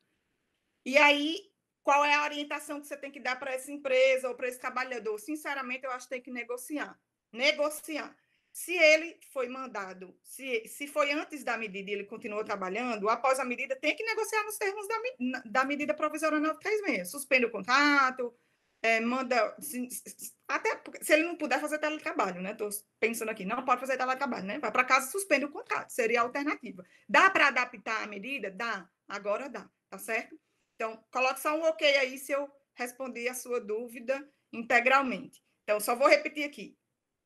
E aí, qual é a orientação que você tem que dar para essa empresa ou para esse trabalhador? Sinceramente, eu acho que tem que negociar. Negociar. Se ele foi mandado, se, se foi antes da medida e ele continuou trabalhando, após a medida, tem que negociar nos termos da, da medida provisória 936. Suspende o contrato, é, manda. Se, até se ele não puder fazer teletrabalho, né? Estou pensando aqui, não pode fazer teletrabalho, né? Vai para casa, suspende o contrato, seria a alternativa. Dá para adaptar a medida? Dá, agora dá, tá certo? Então, coloque só um ok aí se eu respondi a sua dúvida integralmente. Então, só vou repetir aqui.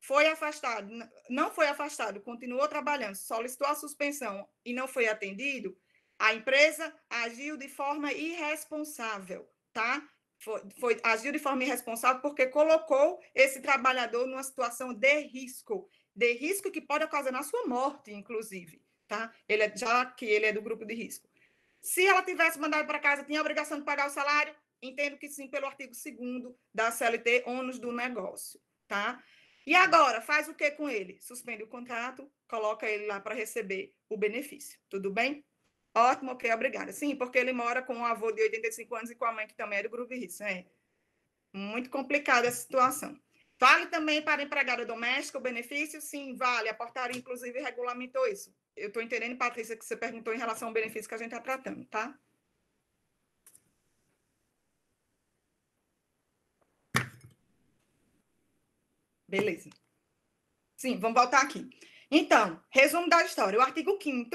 Foi afastado, não foi afastado, continuou trabalhando, solicitou a suspensão e não foi atendido, a empresa agiu de forma irresponsável, tá? Foi, foi, agiu de forma irresponsável porque colocou esse trabalhador numa situação de risco, de risco que pode ocasionar sua morte, inclusive, tá? Ele é, já que ele é do grupo de risco. Se ela tivesse mandado para casa, tinha a obrigação de pagar o salário? Entendo que sim, pelo artigo 2 da CLT, ônus do negócio, tá? E agora, faz o que com ele? Suspende o contrato, coloca ele lá para receber o benefício. Tudo bem? Ótimo, ok, obrigada. Sim, porque ele mora com um avô de 85 anos e com a mãe que também é do grupo de É né? muito complicada a situação. Vale também para empregada doméstica o benefício? Sim, vale. A portaria, inclusive, regulamentou isso. Eu estou entendendo, Patrícia, que você perguntou em relação ao benefício que a gente está tratando, tá? Beleza. Sim, vamos voltar aqui. Então, resumo da história. O artigo 5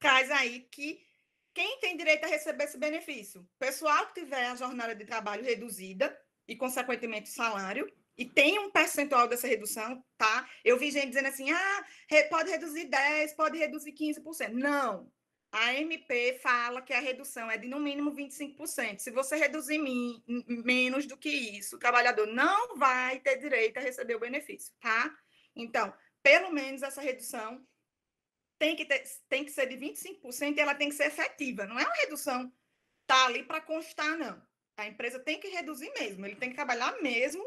traz aí que quem tem direito a receber esse benefício? Pessoal que tiver a jornada de trabalho reduzida e, consequentemente, salário, e tem um percentual dessa redução, tá? Eu vi gente dizendo assim, ah, pode reduzir 10, pode reduzir 15%. Não, a MP fala que a redução é de no mínimo 25%. Se você reduzir menos do que isso, o trabalhador não vai ter direito a receber o benefício, tá? Então, pelo menos essa redução tem que, ter, tem que ser de 25% e ela tem que ser efetiva. Não é uma redução tá ali para constar, não. A empresa tem que reduzir mesmo, ele tem que trabalhar mesmo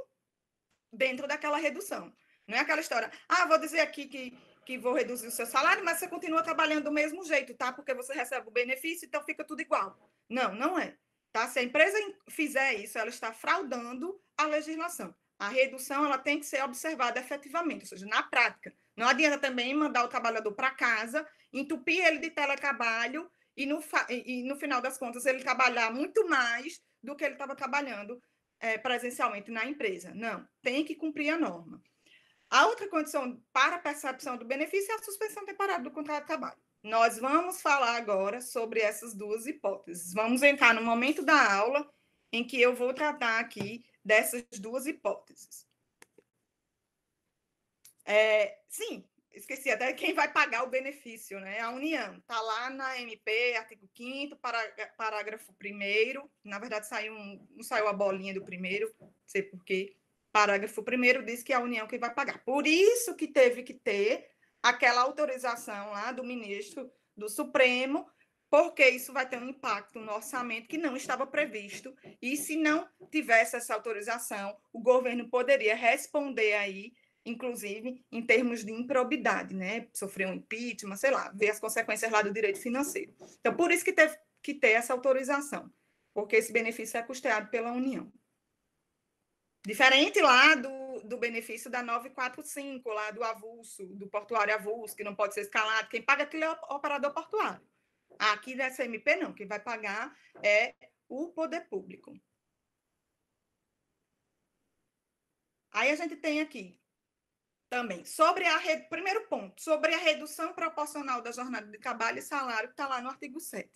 dentro daquela redução. Não é aquela história, ah, vou dizer aqui que que vou reduzir o seu salário, mas você continua trabalhando do mesmo jeito, tá? Porque você recebe o benefício, então fica tudo igual. Não, não é. Tá? Se a empresa fizer isso, ela está fraudando a legislação. A redução ela tem que ser observada efetivamente, ou seja, na prática. Não adianta também mandar o trabalhador para casa, entupir ele de teletrabalho e no, e no final das contas ele trabalhar muito mais do que ele estava trabalhando é, presencialmente na empresa. Não, tem que cumprir a norma. A outra condição para a percepção do benefício é a suspensão temporária do contrato de trabalho. Nós vamos falar agora sobre essas duas hipóteses. Vamos entrar no momento da aula em que eu vou tratar aqui dessas duas hipóteses. É, sim, esqueci até quem vai pagar o benefício, né? A União. Está lá na MP, artigo 5 parágrafo 1 Na verdade, saiu um, não saiu a bolinha do primeiro, não sei porquê. Parágrafo 1 diz que é a União que vai pagar. Por isso que teve que ter aquela autorização lá do ministro do Supremo, porque isso vai ter um impacto no orçamento que não estava previsto. E se não tivesse essa autorização, o governo poderia responder aí, inclusive em termos de improbidade, né? Sofrer um impeachment, sei lá, ver as consequências lá do direito financeiro. Então, por isso que teve que ter essa autorização, porque esse benefício é custeado pela União. Diferente lá do, do benefício da 945, lá do avulso, do portuário avulso, que não pode ser escalado, quem paga aquilo é o operador portuário. Aqui da SMP não, quem vai pagar é o poder público. Aí a gente tem aqui também sobre a re... primeiro ponto, sobre a redução proporcional da jornada de trabalho e salário que está lá no artigo 7.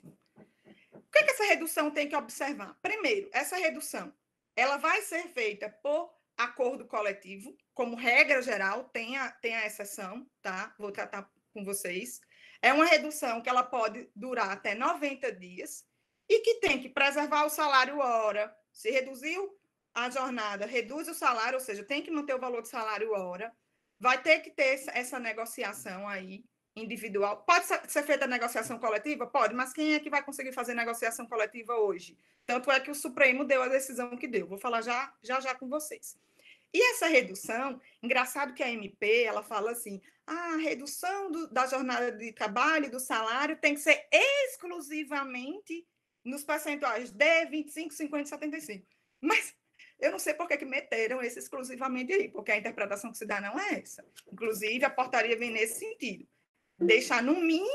O que, é que essa redução tem que observar? Primeiro, essa redução ela vai ser feita por acordo coletivo, como regra geral, tem a, tem a exceção, tá? Vou tratar com vocês. É uma redução que ela pode durar até 90 dias e que tem que preservar o salário hora. Se reduziu a jornada, reduz o salário, ou seja, tem que manter o valor do salário hora. Vai ter que ter essa negociação aí individual. Pode ser feita negociação coletiva? Pode, mas quem é que vai conseguir fazer negociação coletiva hoje? Tanto é que o Supremo deu a decisão que deu. Vou falar já já, já com vocês. E essa redução, engraçado que a MP ela fala assim: ah, a redução do, da jornada de trabalho, do salário, tem que ser exclusivamente nos percentuais D, 25, 50, 75. Mas eu não sei por que, que meteram esse exclusivamente aí, porque a interpretação que se dá não é essa. Inclusive, a portaria vem nesse sentido deixar no mínimo.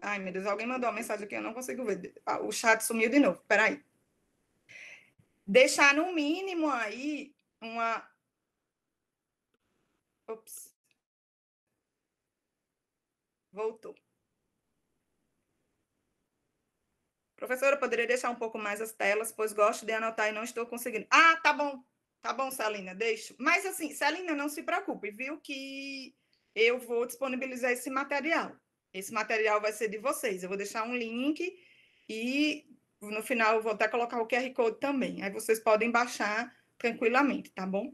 Ai, meu Deus, alguém mandou uma mensagem aqui, eu não consigo ver. Ah, o chat sumiu de novo, peraí. Deixar no mínimo aí uma. Ops. Voltou. Professora, poderia deixar um pouco mais as telas, pois gosto de anotar e não estou conseguindo. Ah, tá bom. Tá bom, Celina, deixo. Mas assim, Celina, não se preocupe, viu? Que eu vou disponibilizar esse material. Esse material vai ser de vocês. Eu vou deixar um link e no final eu vou até colocar o QR Code também. Aí vocês podem baixar tranquilamente, tá bom?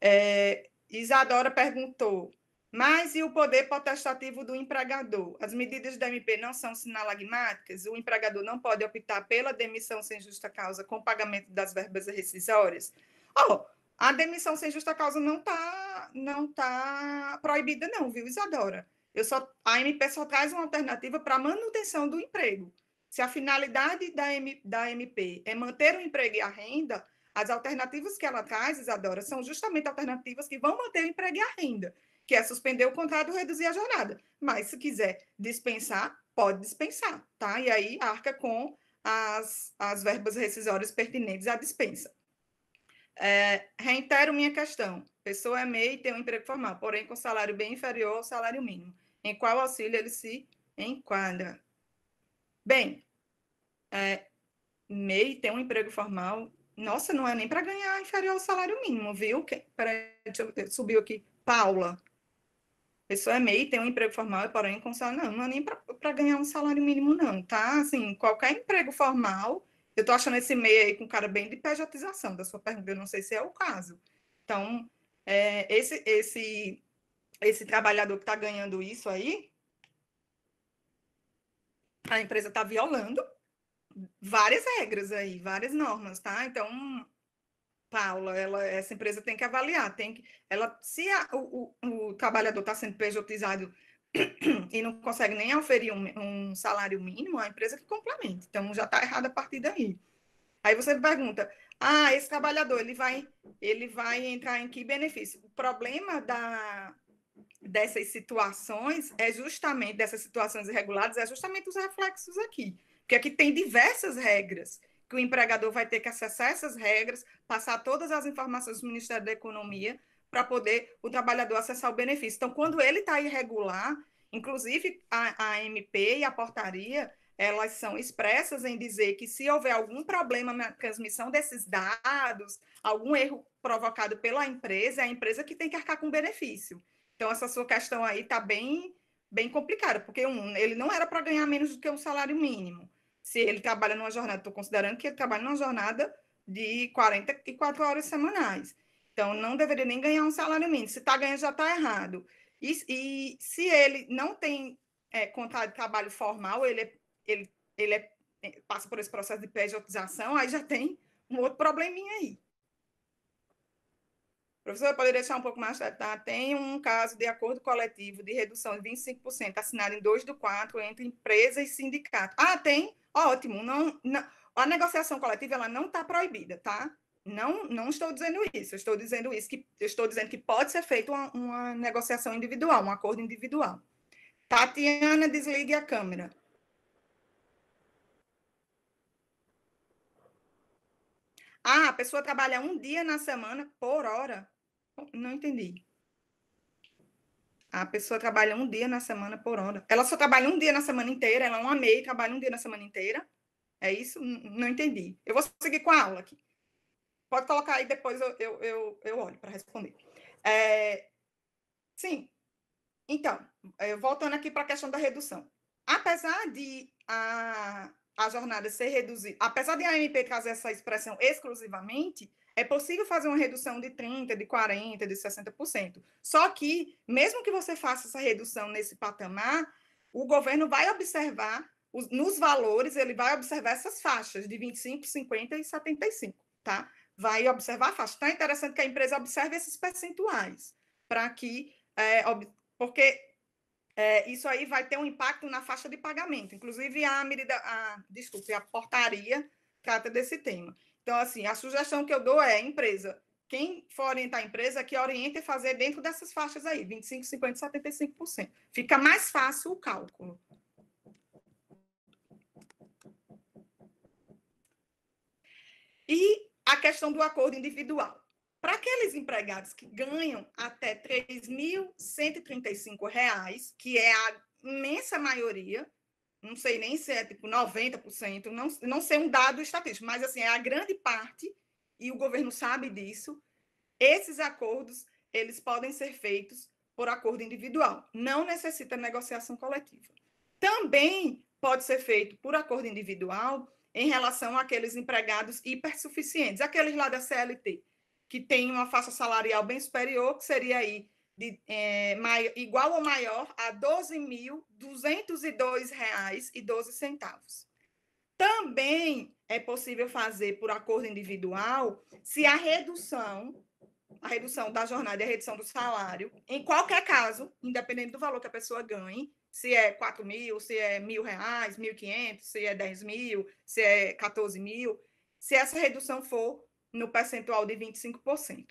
É, Isadora perguntou: mas e o poder potestativo do empregador? As medidas da MP não são sinalagmáticas? O empregador não pode optar pela demissão sem justa causa com pagamento das verbas rescisórias? Oh, a demissão sem justa causa não tá, não tá proibida, não, viu, Isadora? Eu só, a MP só traz uma alternativa para manutenção do emprego. Se a finalidade da, M, da MP é manter o emprego e a renda, as alternativas que ela traz, Isadora, são justamente alternativas que vão manter o emprego e a renda, que é suspender o contrato ou reduzir a jornada. Mas se quiser dispensar, pode dispensar, tá? E aí arca com as, as verbas rescisórias pertinentes à dispensa. É, reitero minha questão. Pessoa é MEI e tem um emprego formal, porém com salário bem inferior ao salário mínimo. Em qual auxílio ele se enquadra? Bem, é, MEI tem um emprego formal. Nossa, não é nem para ganhar inferior ao salário mínimo, viu? Que, peraí, eu, subiu aqui. Paula. Pessoa é MEI, tem um emprego formal, porém com salário. Não, não é nem para ganhar um salário mínimo, não, tá? Assim, qualquer emprego formal eu tô achando esse meio aí com cara bem de pejotização da sua pergunta, eu não sei se é o caso. Então, é, esse, esse, esse trabalhador que está ganhando isso aí, a empresa está violando várias regras aí, várias normas, tá? Então, Paula, ela, essa empresa tem que avaliar, tem que, ela, se a, o, o, o trabalhador está sendo pejotizado e não consegue nem oferir um, um salário mínimo, a empresa que complementa. Então, já está errado a partir daí. Aí você pergunta, ah, esse trabalhador, ele vai, ele vai entrar em que benefício? O problema da, dessas situações é justamente, dessas situações irregulares, é justamente os reflexos aqui. Porque aqui tem diversas regras, que o empregador vai ter que acessar essas regras, passar todas as informações do Ministério da Economia, para poder o trabalhador acessar o benefício. Então, quando ele está irregular, inclusive a, a MP e a portaria, elas são expressas em dizer que se houver algum problema na transmissão desses dados, algum erro provocado pela empresa, é a empresa que tem que arcar com o benefício. Então, essa sua questão aí está bem, bem complicada, porque um, ele não era para ganhar menos do que um salário mínimo. Se ele trabalha numa jornada, estou considerando que ele trabalha numa jornada de 44 horas semanais. Então, não deveria nem ganhar um salário mínimo. Se está ganhando, já está errado. E, e, se ele não tem é, contrato de trabalho formal, ele, é, ele, ele é, é passa por esse processo de pejotização, aí já tem um outro probleminha aí. Professora, poderia deixar um pouco mais tá? Tem um caso de acordo coletivo de redução de 25% assinado em 2 do 4 entre empresa e sindicato. Ah, tem? Ótimo. Não, não. A negociação coletiva ela não está proibida, tá? Não, não estou dizendo isso. Eu estou dizendo isso que estou dizendo que pode ser feita uma, uma negociação individual, um acordo individual. Tatiana, desligue a câmera. Ah, a pessoa trabalha um dia na semana por hora. Não entendi. A pessoa trabalha um dia na semana por hora. Ela só trabalha um dia na semana inteira, ela é uma meia, trabalha um dia na semana inteira. É isso? Não entendi. Eu vou seguir com a aula aqui. Pode colocar aí, depois eu, eu, eu, eu olho para responder. É, sim. Então, é, voltando aqui para a questão da redução. Apesar de a, a jornada ser reduzida, apesar de a AMP trazer essa expressão exclusivamente, é possível fazer uma redução de 30%, de 40%, de 60%. Só que, mesmo que você faça essa redução nesse patamar, o governo vai observar, os, nos valores, ele vai observar essas faixas de 25%, 50% e 75%, tá? vai observar, a faixa. É interessante que a empresa observe esses percentuais, para que. É, ob... porque é, isso aí vai ter um impacto na faixa de pagamento. Inclusive, a, medida, a, desculpe, a portaria trata desse tema. Então, assim, a sugestão que eu dou é, empresa, quem for orientar a empresa, que oriente fazer dentro dessas faixas aí, 25%, 50%, 75%. Fica mais fácil o cálculo. E a questão do acordo individual. Para aqueles empregados que ganham até R$ 3.135, que é a imensa maioria, não sei nem se é tipo 90%, não, não sei um dado estatístico, mas assim, é a grande parte, e o governo sabe disso, esses acordos, eles podem ser feitos por acordo individual, não necessita negociação coletiva. Também pode ser feito por acordo individual em relação àqueles empregados hipersuficientes, aqueles lá da CLT, que tem uma faixa salarial bem superior, que seria aí de, é, maior, igual ou maior a R$ 12.202,12. Também é possível fazer por acordo individual se a redução, a redução da jornada e a redução do salário, em qualquer caso, independente do valor que a pessoa ganhe, se é 4 mil, se é mil reais, 1.500, se é 10 mil, se é 14 mil, se essa redução for no percentual de 25%.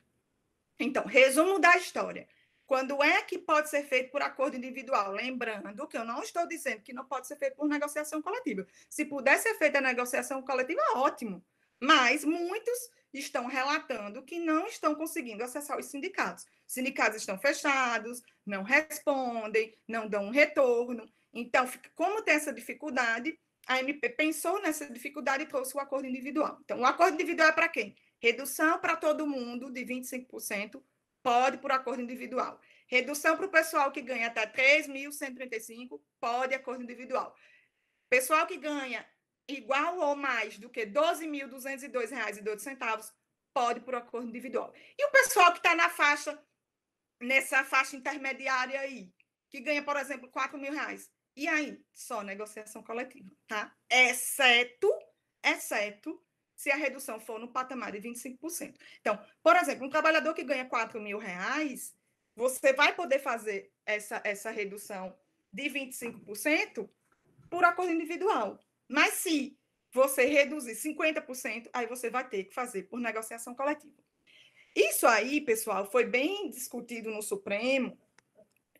Então, resumo da história. Quando é que pode ser feito por acordo individual? Lembrando que eu não estou dizendo que não pode ser feito por negociação coletiva. Se puder ser feita a negociação coletiva, ótimo. Mas muitos estão relatando que não estão conseguindo acessar os sindicatos. Sindicatos estão fechados, não respondem, não dão um retorno. Então, como tem essa dificuldade, a MP pensou nessa dificuldade e trouxe o acordo individual. Então, o acordo individual é para quem? Redução para todo mundo de 25%, pode por acordo individual. Redução para o pessoal que ganha até 3.135, pode acordo individual. Pessoal que ganha igual ou mais do que R$ 12.202,12, pode por acordo individual. E o pessoal que está na faixa, nessa faixa intermediária aí, que ganha, por exemplo, R$ mil reais. E aí, só negociação coletiva, tá? Exceto, exceto se a redução for no patamar de 25%. Então, por exemplo, um trabalhador que ganha R$ mil reais, você vai poder fazer essa, essa redução de 25% por acordo individual. Mas se você reduzir 50%, aí você vai ter que fazer por negociação coletiva. Isso aí, pessoal, foi bem discutido no Supremo,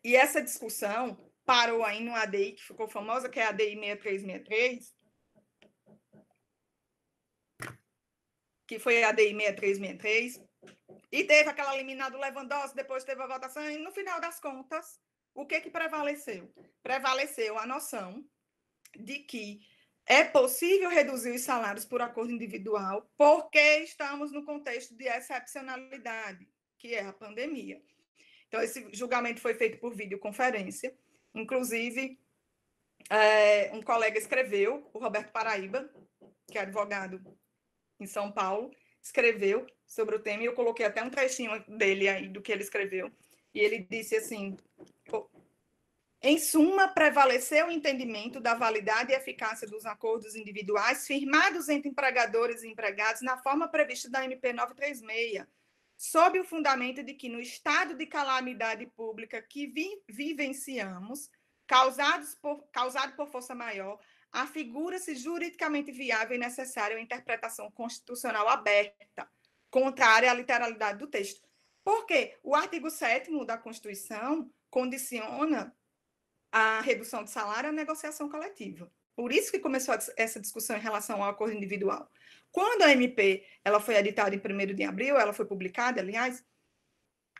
e essa discussão parou aí no ADI que ficou famosa, que é a ADI 6363, que foi a ADI 6363, e teve aquela liminar do Lewandowski, depois teve a votação, e no final das contas, o que que prevaleceu? Prevaleceu a noção de que é possível reduzir os salários por acordo individual porque estamos no contexto de excepcionalidade, que é a pandemia. Então, esse julgamento foi feito por videoconferência. Inclusive, é, um colega escreveu, o Roberto Paraíba, que é advogado em São Paulo, escreveu sobre o tema e eu coloquei até um trechinho dele aí, do que ele escreveu. E ele disse assim: em suma, prevaleceu o entendimento da validade e eficácia dos acordos individuais firmados entre empregadores e empregados na forma prevista da MP 936, sob o fundamento de que, no estado de calamidade pública que vi vivenciamos, causados por, causado por força maior, afigura-se juridicamente viável e necessária a interpretação constitucional aberta, contrária à literalidade do texto. Porque o artigo 7 da Constituição condiciona a redução de salário, é a negociação coletiva. Por isso que começou essa discussão em relação ao acordo individual. Quando a MP ela foi editada em 1 de abril, ela foi publicada, aliás,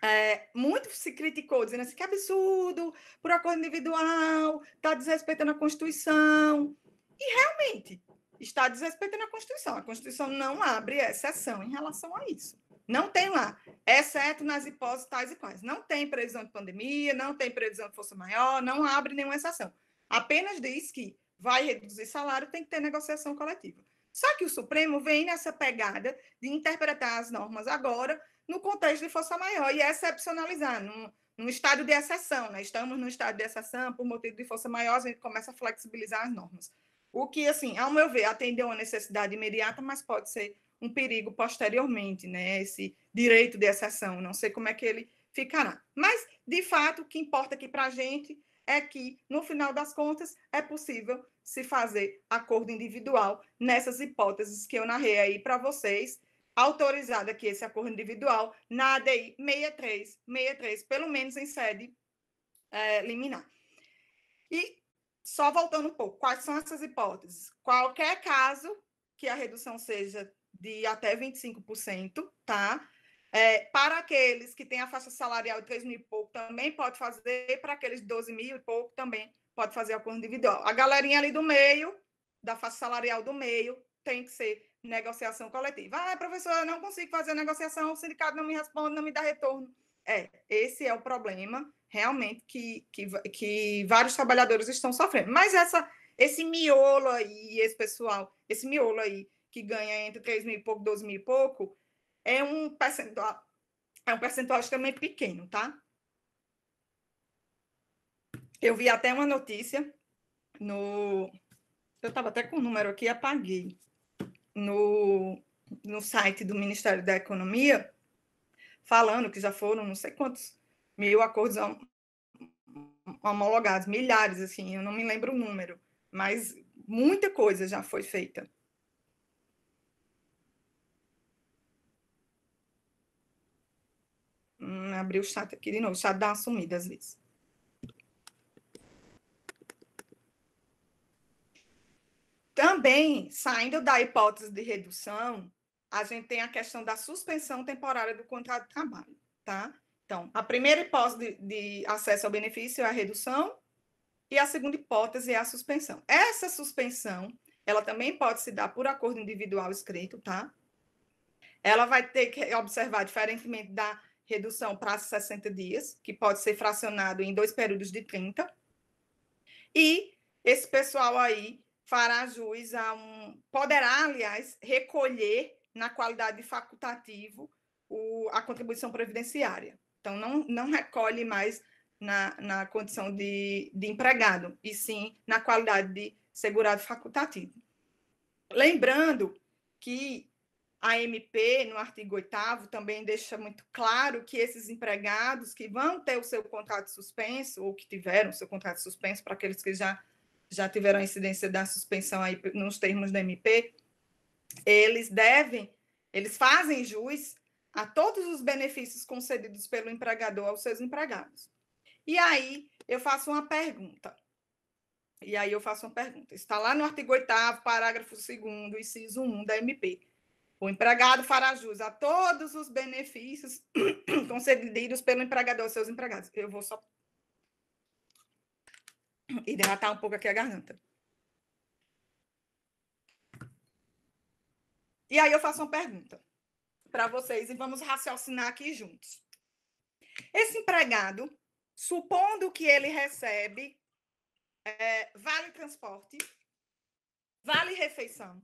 é, muito se criticou, dizendo assim, que absurdo, por acordo individual, está desrespeitando a Constituição. E realmente, está desrespeitando a Constituição. A Constituição não abre exceção em relação a isso. Não tem lá, exceto nas hipóteses tais e quais. Não tem previsão de pandemia, não tem previsão de força maior, não abre nenhuma exceção. Apenas diz que vai reduzir salário, tem que ter negociação coletiva. Só que o Supremo vem nessa pegada de interpretar as normas agora no contexto de força maior e excepcionalizar, num, num estado de exceção. Né? Estamos num estado de exceção, por motivo de força maior, a gente começa a flexibilizar as normas. O que, assim, ao meu ver, atendeu a necessidade imediata, mas pode ser um perigo posteriormente, né? Esse direito de exceção, não sei como é que ele ficará. Mas, de fato, o que importa aqui para a gente é que, no final das contas, é possível se fazer acordo individual nessas hipóteses que eu narrei aí para vocês, autorizado aqui esse acordo individual na ADI 6363, pelo menos em sede é, liminar. E só voltando um pouco, quais são essas hipóteses? Qualquer caso que a redução seja de até 25%, tá? É, para aqueles que têm a faixa salarial de 3 mil e pouco, também pode fazer, para aqueles de 12 mil e pouco, também pode fazer acordo individual. A galerinha ali do meio, da faixa salarial do meio, tem que ser negociação coletiva. Ah, professora, eu não consigo fazer a negociação, o sindicato não me responde, não me dá retorno. É, esse é o problema realmente que, que, que vários trabalhadores estão sofrendo. Mas essa, esse miolo aí, esse pessoal, esse miolo aí que ganha entre 3 mil e pouco, 12 mil e pouco, é um percentual, é um percentual extremamente pequeno, tá? Eu vi até uma notícia no. Eu estava até com o número aqui, apaguei. No, no site do Ministério da Economia, falando que já foram não sei quantos mil acordos homologados, milhares, assim, eu não me lembro o número, mas muita coisa já foi feita. Deixa né? abrir o chat aqui de novo. O chat dá uma sumida às vezes. Também, saindo da hipótese de redução, a gente tem a questão da suspensão temporária do contrato de trabalho, tá? Então, a primeira hipótese de, de acesso ao benefício é a redução e a segunda hipótese é a suspensão. Essa suspensão, ela também pode se dar por acordo individual escrito, tá? Ela vai ter que observar, diferentemente da redução para 60 dias, que pode ser fracionado em dois períodos de 30. E esse pessoal aí fará jus a um. poderá, aliás, recolher na qualidade de facultativo o, a contribuição previdenciária. Então, não, não recolhe mais na, na condição de, de empregado, e sim na qualidade de segurado facultativo. Lembrando que a MP, no artigo 8 também deixa muito claro que esses empregados que vão ter o seu contrato suspenso, ou que tiveram o seu contrato suspenso, para aqueles que já, já tiveram a incidência da suspensão aí nos termos da MP, eles devem, eles fazem jus a todos os benefícios concedidos pelo empregador aos seus empregados. E aí eu faço uma pergunta. E aí eu faço uma pergunta. Está lá no artigo 8 parágrafo 2 inciso 1 da MP. O empregado fará jus a todos os benefícios concedidos pelo empregador aos seus empregados. Eu vou só e um pouco aqui a garganta. E aí eu faço uma pergunta para vocês e vamos raciocinar aqui juntos. Esse empregado, supondo que ele recebe é, vale transporte, vale refeição,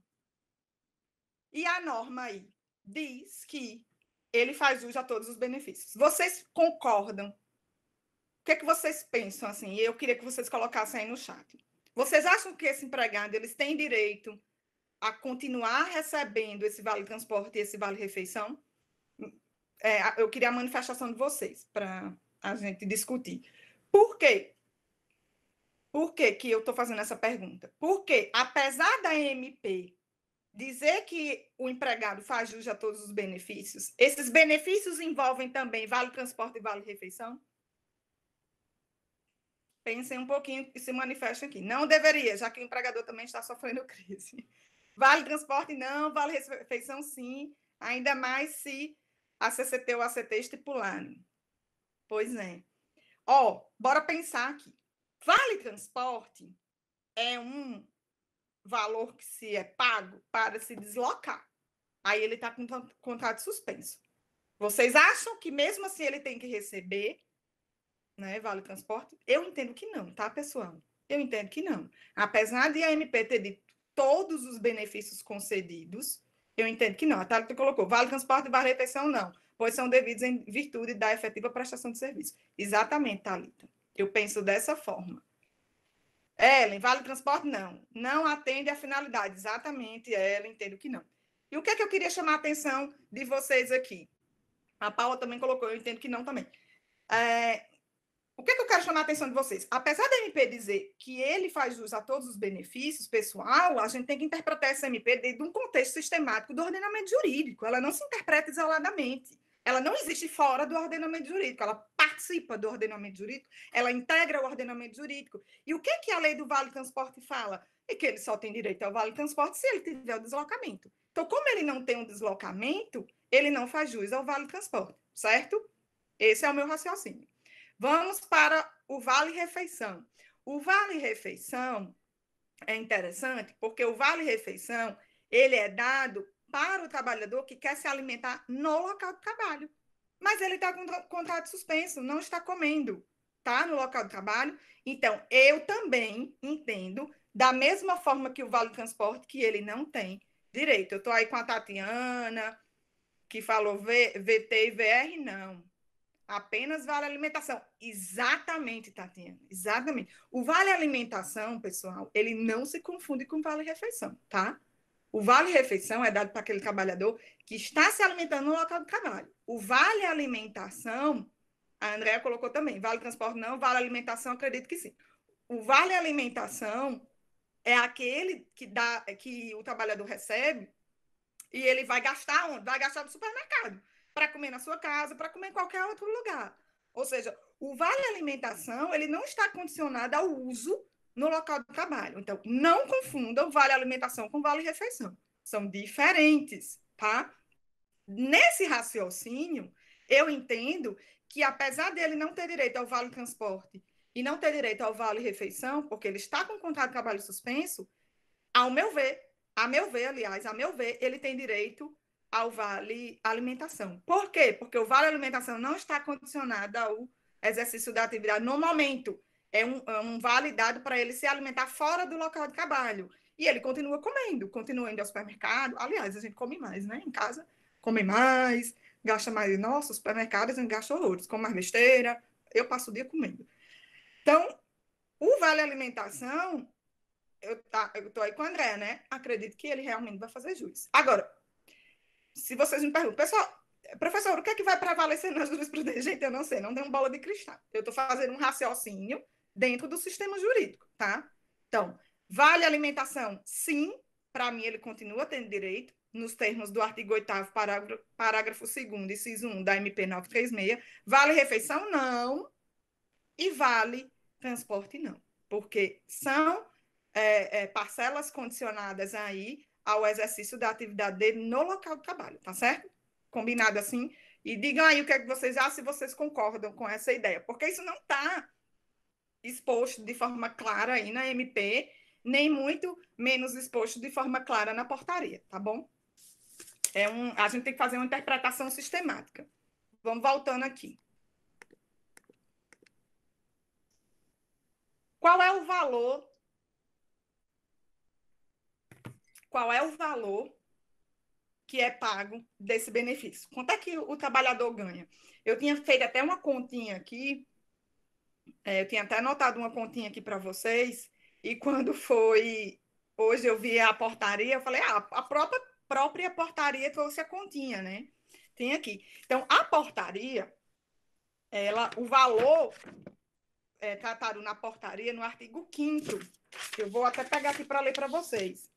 e a norma aí diz que ele faz uso a todos os benefícios. Vocês concordam? O que é que vocês pensam assim? Eu queria que vocês colocassem aí no chat. Vocês acham que esse empregado eles têm direito a continuar recebendo esse vale transporte e esse vale refeição? É, eu queria a manifestação de vocês para a gente discutir. Por quê? Por que, que eu estou fazendo essa pergunta? Porque, apesar da MP dizer que o empregado faz jus a todos os benefícios, esses benefícios envolvem também vale transporte e vale refeição? Pensem um pouquinho e se manifestem aqui. Não deveria, já que o empregador também está sofrendo crise. Vale transporte? Não. Vale refeição? Sim. Ainda mais se a CCT ou a CT estipularem. Pois é. Ó, bora pensar aqui. Vale transporte é um valor que se é pago para se deslocar. Aí ele está com contrato suspenso. Vocês acham que mesmo assim ele tem que receber né, vale transporte? Eu entendo que não, tá, pessoal? Eu entendo que não. Apesar de a MP ter de todos os benefícios concedidos, eu entendo que não. A Thalita colocou, vale transporte e vale não, pois são devidos em virtude da efetiva prestação de serviço. Exatamente, Thalita. Eu penso dessa forma. Ellen, vale transporte? Não. Não atende a finalidade. Exatamente, Ellen, entendo que não. E o que é que eu queria chamar a atenção de vocês aqui? A Paula também colocou, eu entendo que não também. É, o que, é que eu quero chamar a atenção de vocês? Apesar da MP dizer que ele faz uso a todos os benefícios pessoal, a gente tem que interpretar essa MP dentro de um contexto sistemático do ordenamento jurídico. Ela não se interpreta isoladamente. Ela não existe fora do ordenamento jurídico, ela participa do ordenamento jurídico, ela integra o ordenamento jurídico. E o que, que a lei do Vale Transporte fala? É que ele só tem direito ao Vale Transporte se ele tiver o deslocamento. Então, como ele não tem um deslocamento, ele não faz jus ao Vale Transporte, certo? Esse é o meu raciocínio. Vamos para o Vale Refeição. O Vale Refeição é interessante porque o Vale Refeição ele é dado para o trabalhador que quer se alimentar no local de trabalho. Mas ele está com o contrato suspenso, não está comendo, tá? No local de trabalho. Então, eu também entendo, da mesma forma que o Vale Transporte, que ele não tem direito. Eu estou aí com a Tatiana, que falou v, VT e VR, não. Apenas vale alimentação. Exatamente, Tatiana. Exatamente. O vale alimentação, pessoal, ele não se confunde com vale refeição, tá? O vale-refeição é dado para aquele trabalhador que está se alimentando no local do trabalho. O vale-alimentação, a Andrea colocou também, vale-transporte não, vale-alimentação, acredito que sim. O vale-alimentação é aquele que, dá, é que o trabalhador recebe e ele vai gastar onde? Vai gastar no supermercado, para comer na sua casa, para comer em qualquer outro lugar. Ou seja, o vale-alimentação, ele não está condicionado ao uso no local de trabalho. Então, não confundam vale alimentação com vale refeição. São diferentes, tá? Nesse raciocínio, eu entendo que apesar dele não ter direito ao vale transporte e não ter direito ao vale refeição, porque ele está com o contrato de trabalho suspenso, ao meu ver, a meu ver, aliás, a meu ver, ele tem direito ao vale alimentação. Por quê? Porque o vale alimentação não está condicionado ao exercício da atividade no momento é um, é um vale dado para ele se alimentar fora do local de trabalho. E ele continua comendo, continua indo ao supermercado. Aliás, a gente come mais, né? Em casa, come mais, gasta mais. Nossa, supermercados a gente gasta horrores, come mais besteira. Eu passo o dia comendo. Então, o vale alimentação, eu, tá, eu tô aí com o André, né? Acredito que ele realmente vai fazer juiz. Agora, se vocês me perguntam, pessoal, professor, o que é que vai prevalecer nas jurisprudências? Gente, eu não sei, não tem um bola de cristal. Eu estou fazendo um raciocínio dentro do sistema jurídico, tá? Então, vale alimentação? Sim, para mim ele continua tendo direito, nos termos do artigo 8 parágrafo, parágrafo 2 inciso 1 da MP 936. Vale refeição? Não. E vale transporte? Não. Porque são é, é, parcelas condicionadas aí ao exercício da atividade dele no local de trabalho, tá certo? Combinado assim? E digam aí o que é que vocês acham, se vocês concordam com essa ideia, porque isso não está exposto de forma clara aí na MP, nem muito menos exposto de forma clara na portaria, tá bom? É um, a gente tem que fazer uma interpretação sistemática. Vamos voltando aqui. Qual é o valor? Qual é o valor que é pago desse benefício? Quanto é que o trabalhador ganha? Eu tinha feito até uma continha aqui é, eu tinha até anotado uma continha aqui para vocês, e quando foi. Hoje eu vi a portaria, eu falei, ah, a própria, própria portaria trouxe a continha, né? Tem aqui. Então, a portaria, ela, o valor é, tratado na portaria, no artigo 5 eu vou até pegar aqui para ler para vocês.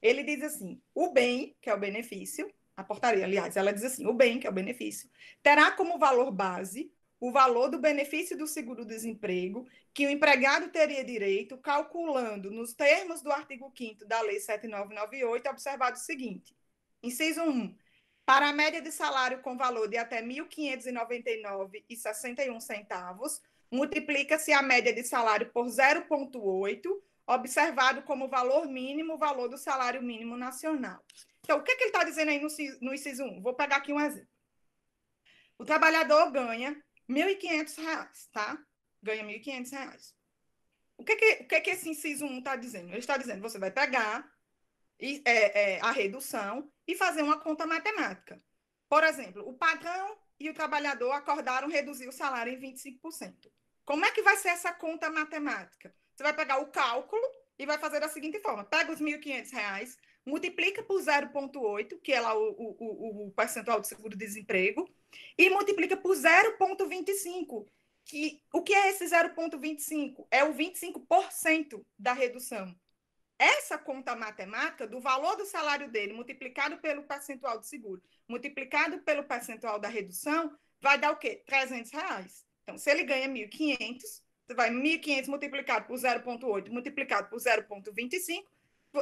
Ele diz assim: o bem, que é o benefício, a portaria, aliás, ela diz assim: o bem, que é o benefício, terá como valor base o valor do benefício do seguro-desemprego que o empregado teria direito, calculando nos termos do artigo 5 da Lei 7998, é observado o seguinte: inciso 1. Para a média de salário com valor de até R$ 1.599,61, multiplica-se a média de salário por 0,8, observado como valor mínimo o valor do salário mínimo nacional. Então, o que, é que ele está dizendo aí no, no inciso 1? Vou pegar aqui um exemplo. O trabalhador ganha 1.500 reais, tá? Ganha 1.500 reais. O que, é que, o que, é que esse inciso 1 está dizendo? Ele está dizendo, você vai pegar e, é, é, a redução e fazer uma conta matemática. Por exemplo, o patrão e o trabalhador acordaram reduzir o salário em 25%. Como é que vai ser essa conta matemática? Você vai pegar o cálculo e vai fazer da seguinte forma: pega os R$ 1.500, multiplica por 0,8, que é lá o, o, o percentual do seguro-desemprego, e multiplica por 0,25, que o que é esse 0,25? É o 25% da redução. Essa conta matemática do valor do salário dele multiplicado pelo percentual do seguro, multiplicado pelo percentual da redução, vai dar o quê? 300 reais. Então, se ele ganha 1.500, você vai 1.500 multiplicado por 0,8 multiplicado por 0,25,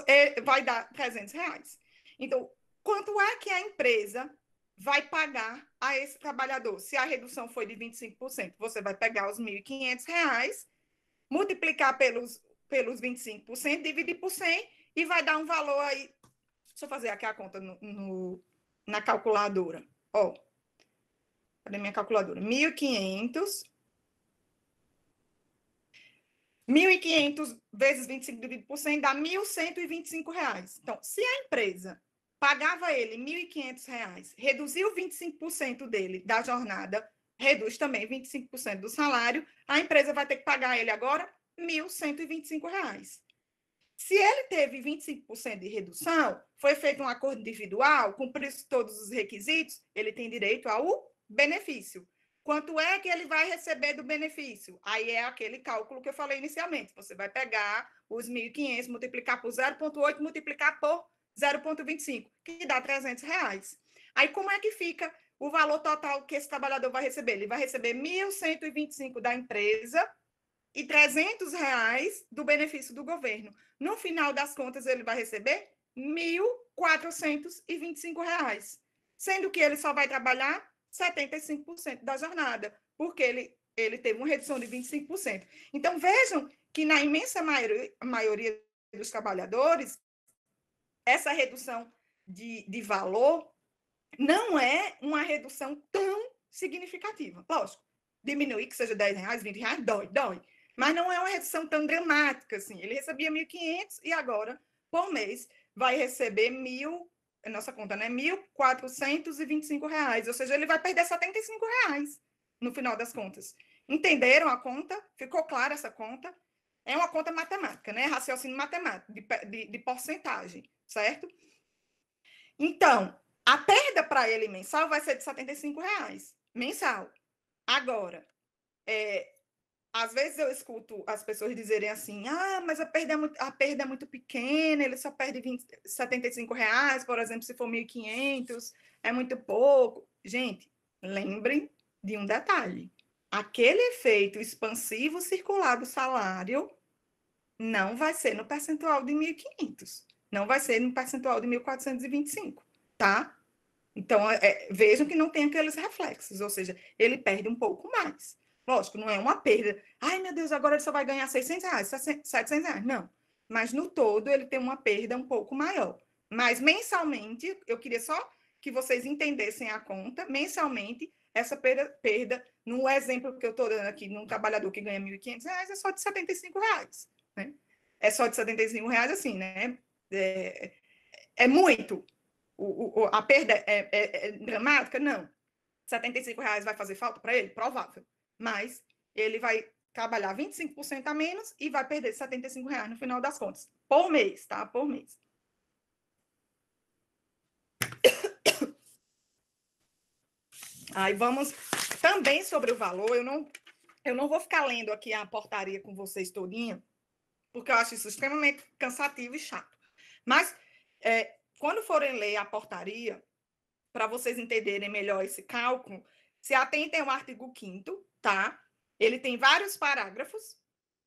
é, vai dar 300 reais. Então, quanto é que a empresa vai pagar a esse trabalhador? Se a redução foi de 25%, você vai pegar os 1.500 reais, multiplicar pelos, pelos 25%, dividir por 100 e vai dar um valor aí. Deixa eu fazer aqui a conta no, no na calculadora. Ó, cadê minha calculadora? 1.500 1.500 vezes 25 dividido por 100 dá 1.125 reais Então, se a empresa pagava ele 1.500 reais reduziu 25% dele da jornada, reduz também 25% do salário, a empresa vai ter que pagar ele agora 1.125 reais Se ele teve 25% de redução, foi feito um acordo individual, cumpriu todos os requisitos, ele tem direito ao benefício. Quanto é que ele vai receber do benefício? Aí é aquele cálculo que eu falei inicialmente. Você vai pegar os 1.500, multiplicar por 0,8, multiplicar por 0,25, que dá 300 reais. Aí como é que fica o valor total que esse trabalhador vai receber? Ele vai receber 1.125 da empresa e 300 reais do benefício do governo. No final das contas, ele vai receber 1.425 reais, sendo que ele só vai trabalhar 75% da jornada, porque ele, ele teve uma redução de 25%. Então, vejam que na imensa maioria, maioria dos trabalhadores, essa redução de, de valor não é uma redução tão significativa. Lógico, diminuir que seja 10 reais, 20 reais, dói, dói. Mas não é uma redução tão dramática, assim. Ele recebia 1.500 e agora, por mês, vai receber 1.000 nossa conta, né? R$ 1.425, ou seja, ele vai perder R$ 75 reais no final das contas. Entenderam a conta? Ficou clara essa conta? É uma conta matemática, né? Raciocínio matemático, de, de, de porcentagem, certo? Então, a perda para ele mensal vai ser de R$ 75 reais, mensal. Agora, é, às vezes eu escuto as pessoas dizerem assim: ah, mas a perda é muito, a perda é muito pequena, ele só perde 20, 75 reais, por exemplo, se for 1.500, é muito pouco. Gente, lembrem de um detalhe: aquele efeito expansivo circular do salário não vai ser no percentual de 1.500, não vai ser no percentual de 1.425, tá? Então, é, é, vejam que não tem aqueles reflexos, ou seja, ele perde um pouco mais. Lógico, não é uma perda. Ai, meu Deus, agora ele só vai ganhar 600 reais, 700 reais. Não. Mas no todo, ele tem uma perda um pouco maior. Mas mensalmente, eu queria só que vocês entendessem a conta, mensalmente, essa perda, perda no exemplo que eu estou dando aqui, num trabalhador que ganha 1.500 reais é só de 75 reais Né? É só de 75 reais assim, né? É, é muito. O, o, a perda é, é, é dramática? Não. 75 reais vai fazer falta para ele? Provável mas ele vai trabalhar 25% a menos e vai perder 75 reais no final das contas, por mês, tá? Por mês. Aí vamos também sobre o valor, eu não eu não vou ficar lendo aqui a portaria com vocês todinha, porque eu acho isso extremamente cansativo e chato. Mas é, quando forem ler a portaria, para vocês entenderem melhor esse cálculo, se atentem ao artigo 5 tá? Ele tem vários parágrafos.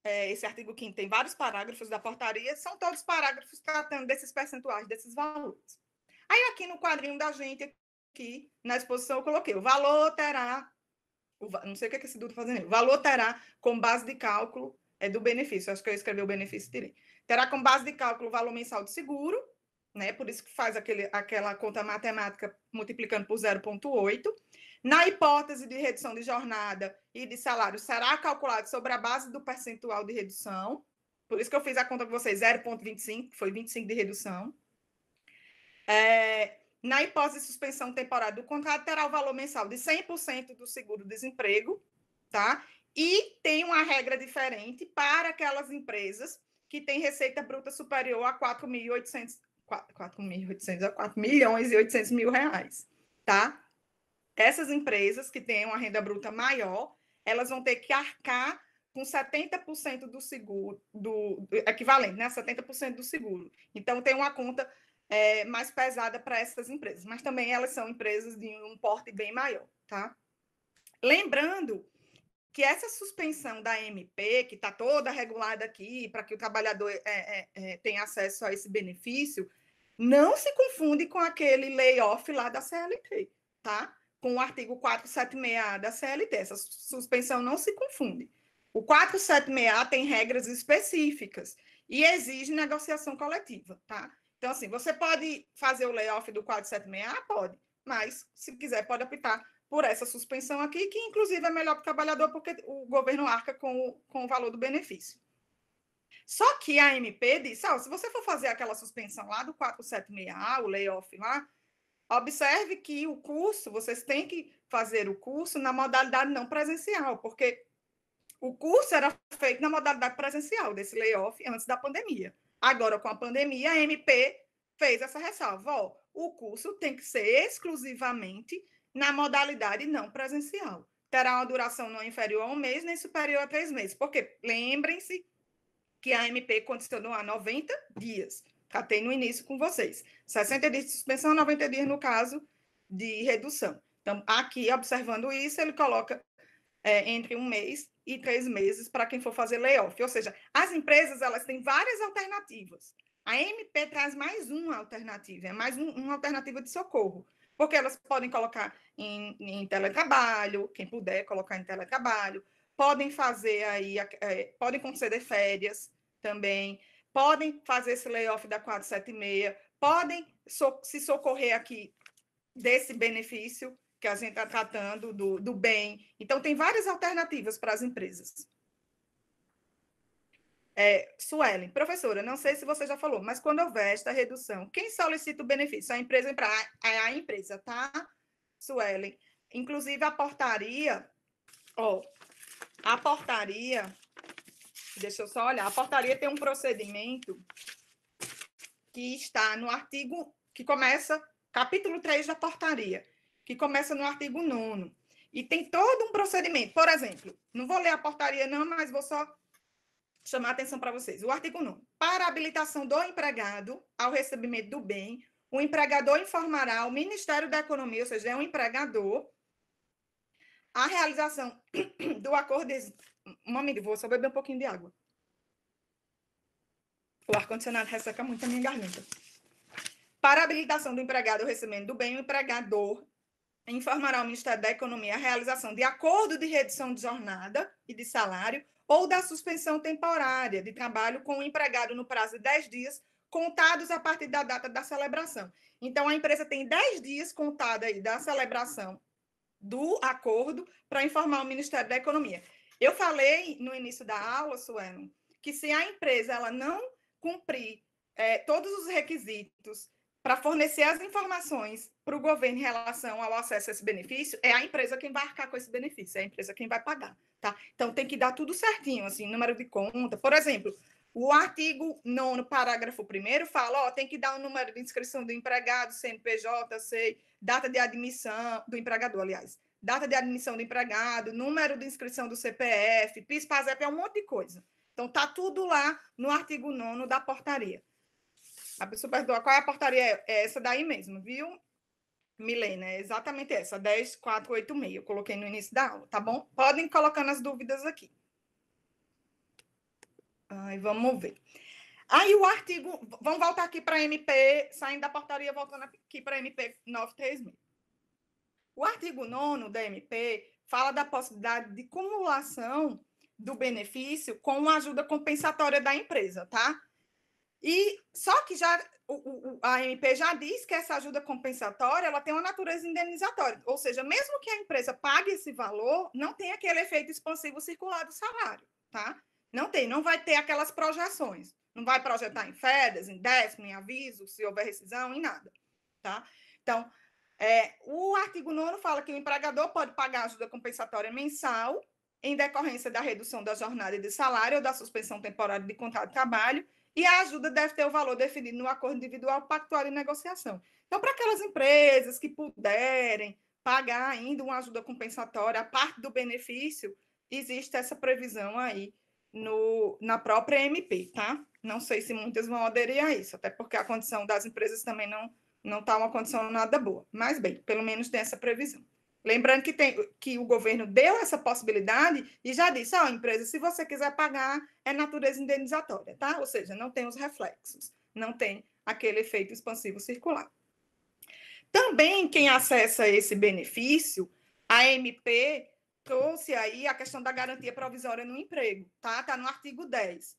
É, esse artigo 5 tem vários parágrafos da portaria, são todos parágrafos tratando desses percentuais, desses valores. Aí aqui no quadrinho da gente, aqui na exposição, eu coloquei o valor terá, o, não sei o que, é que esse duto está fazendo, o valor terá como base de cálculo é do benefício, acho que eu escrevi o benefício direito. Terá como base de cálculo o valor mensal de seguro, né? Por isso que faz aquele, aquela conta matemática multiplicando por 0,8 na hipótese de redução de jornada e de salário, será calculado sobre a base do percentual de redução. Por isso que eu fiz a conta com vocês, 0,25, foi 25 de redução. É, na hipótese de suspensão temporária do contrato, terá o valor mensal de 100% do seguro-desemprego, tá? E tem uma regra diferente para aquelas empresas que têm receita bruta superior a 4.800 4.800 a 4 milhões e 800 mil reais, tá? Essas empresas que têm uma renda bruta maior, elas vão ter que arcar com 70% do seguro, do, do, equivalente, né? 70% do seguro. Então, tem uma conta é, mais pesada para essas empresas, mas também elas são empresas de um porte bem maior, tá? Lembrando que essa suspensão da MP, que está toda regulada aqui, para que o trabalhador é, é, é, tenha acesso a esse benefício, não se confunde com aquele layoff lá da CLT, tá? com o artigo 476A da CLT. Essa suspensão não se confunde. O 476A tem regras específicas e exige negociação coletiva, tá? Então, assim, você pode fazer o layoff do 476A? Pode. Mas, se quiser, pode optar por essa suspensão aqui, que inclusive é melhor para o trabalhador, porque o governo arca com o, com o valor do benefício. Só que a MP disse, oh, se você for fazer aquela suspensão lá do 476A, o layoff lá, Observe que o curso, vocês têm que fazer o curso na modalidade não presencial, porque o curso era feito na modalidade presencial desse layoff antes da pandemia. Agora, com a pandemia, a MP fez essa ressalva. Ó, o curso tem que ser exclusivamente na modalidade não presencial. Terá uma duração não inferior a um mês, nem superior a três meses. Porque lembrem-se que a MP condicionou a 90 dias catei no início com vocês. 60 dias de suspensão, 90 dias no caso de redução. Então, aqui, observando isso, ele coloca é, entre um mês e três meses para quem for fazer layoff. Ou seja, as empresas elas têm várias alternativas. A MP traz mais uma alternativa, é mais um, uma alternativa de socorro, porque elas podem colocar em, em, teletrabalho, quem puder colocar em teletrabalho, podem fazer aí, é, podem conceder férias também, podem fazer esse layoff da 476, podem so se socorrer aqui desse benefício que a gente está tratando, do, do bem. Então, tem várias alternativas para as empresas. É, Suelen, professora, não sei se você já falou, mas quando houver esta redução, quem solicita o benefício? A empresa, a, é a empresa, tá? Suelen. Inclusive, a portaria, ó, a portaria Deixa eu só olhar. A portaria tem um procedimento que está no artigo que começa, capítulo 3 da portaria, que começa no artigo 9. E tem todo um procedimento. Por exemplo, não vou ler a portaria, não, mas vou só chamar a atenção para vocês. O artigo 9. Para habilitação do empregado ao recebimento do bem, o empregador informará ao Ministério da Economia, ou seja, é um empregador, a realização do acordo amiga vou só beber um pouquinho de água. O ar-condicionado resseca muito a minha garganta. Para a habilitação do empregado ao recebimento do bem, o empregador informará ao Ministério da Economia a realização de acordo de redução de jornada e de salário ou da suspensão temporária de trabalho com o empregado no prazo de 10 dias, contados a partir da data da celebração. Então, a empresa tem 10 dias contados aí da celebração do acordo para informar o Ministério da Economia. Eu falei no início da aula, Sueno, que se a empresa ela não cumprir é, todos os requisitos para fornecer as informações para o governo em relação ao acesso a esse benefício, é a empresa quem vai arcar com esse benefício, é a empresa quem vai pagar, tá? Então tem que dar tudo certinho, assim, número de conta. Por exemplo, o artigo 9, parágrafo 1 fala, ó, tem que dar o número de inscrição do empregado, CNPJ, sei, data de admissão do empregador, aliás, data de admissão do empregado, número de inscrição do CPF, PIS, PASEP, é um monte de coisa. Então, tá tudo lá no artigo 9 da portaria. A pessoa perdoa, ah, qual é a portaria? É essa daí mesmo, viu, Milena? É exatamente essa, 10486. Eu coloquei no início da aula, tá bom? Podem colocando as dúvidas aqui. Aí, vamos ver. Aí o artigo, vamos voltar aqui para MP, saindo da portaria, voltando aqui para MP 936. O artigo 9 da MP fala da possibilidade de cumulação do benefício com a ajuda compensatória da empresa, tá? E só que já o, o, a MP já diz que essa ajuda compensatória ela tem uma natureza indenizatória, ou seja, mesmo que a empresa pague esse valor, não tem aquele efeito expansivo circular do salário, tá? Não tem, não vai ter aquelas projeções, não vai projetar em férias, em décimo, em aviso, se houver rescisão, em nada, tá? Então, é, o artigo 9 fala que o empregador pode pagar ajuda compensatória mensal em decorrência da redução da jornada de salário ou da suspensão temporária de contrato de trabalho, e a ajuda deve ter o valor definido no acordo individual pactuado em negociação. Então, para aquelas empresas que puderem pagar ainda uma ajuda compensatória, a parte do benefício, existe essa previsão aí no, na própria MP, tá? Não sei se muitas vão aderir a isso, até porque a condição das empresas também não não está uma condição nada boa. Mas, bem, pelo menos tem essa previsão. Lembrando que, tem, que o governo deu essa possibilidade e já disse, ó, oh, empresa, se você quiser pagar, é natureza indenizatória, tá? Ou seja, não tem os reflexos, não tem aquele efeito expansivo circular. Também quem acessa esse benefício, a MP trouxe aí a questão da garantia provisória no emprego, tá? Tá no artigo 10.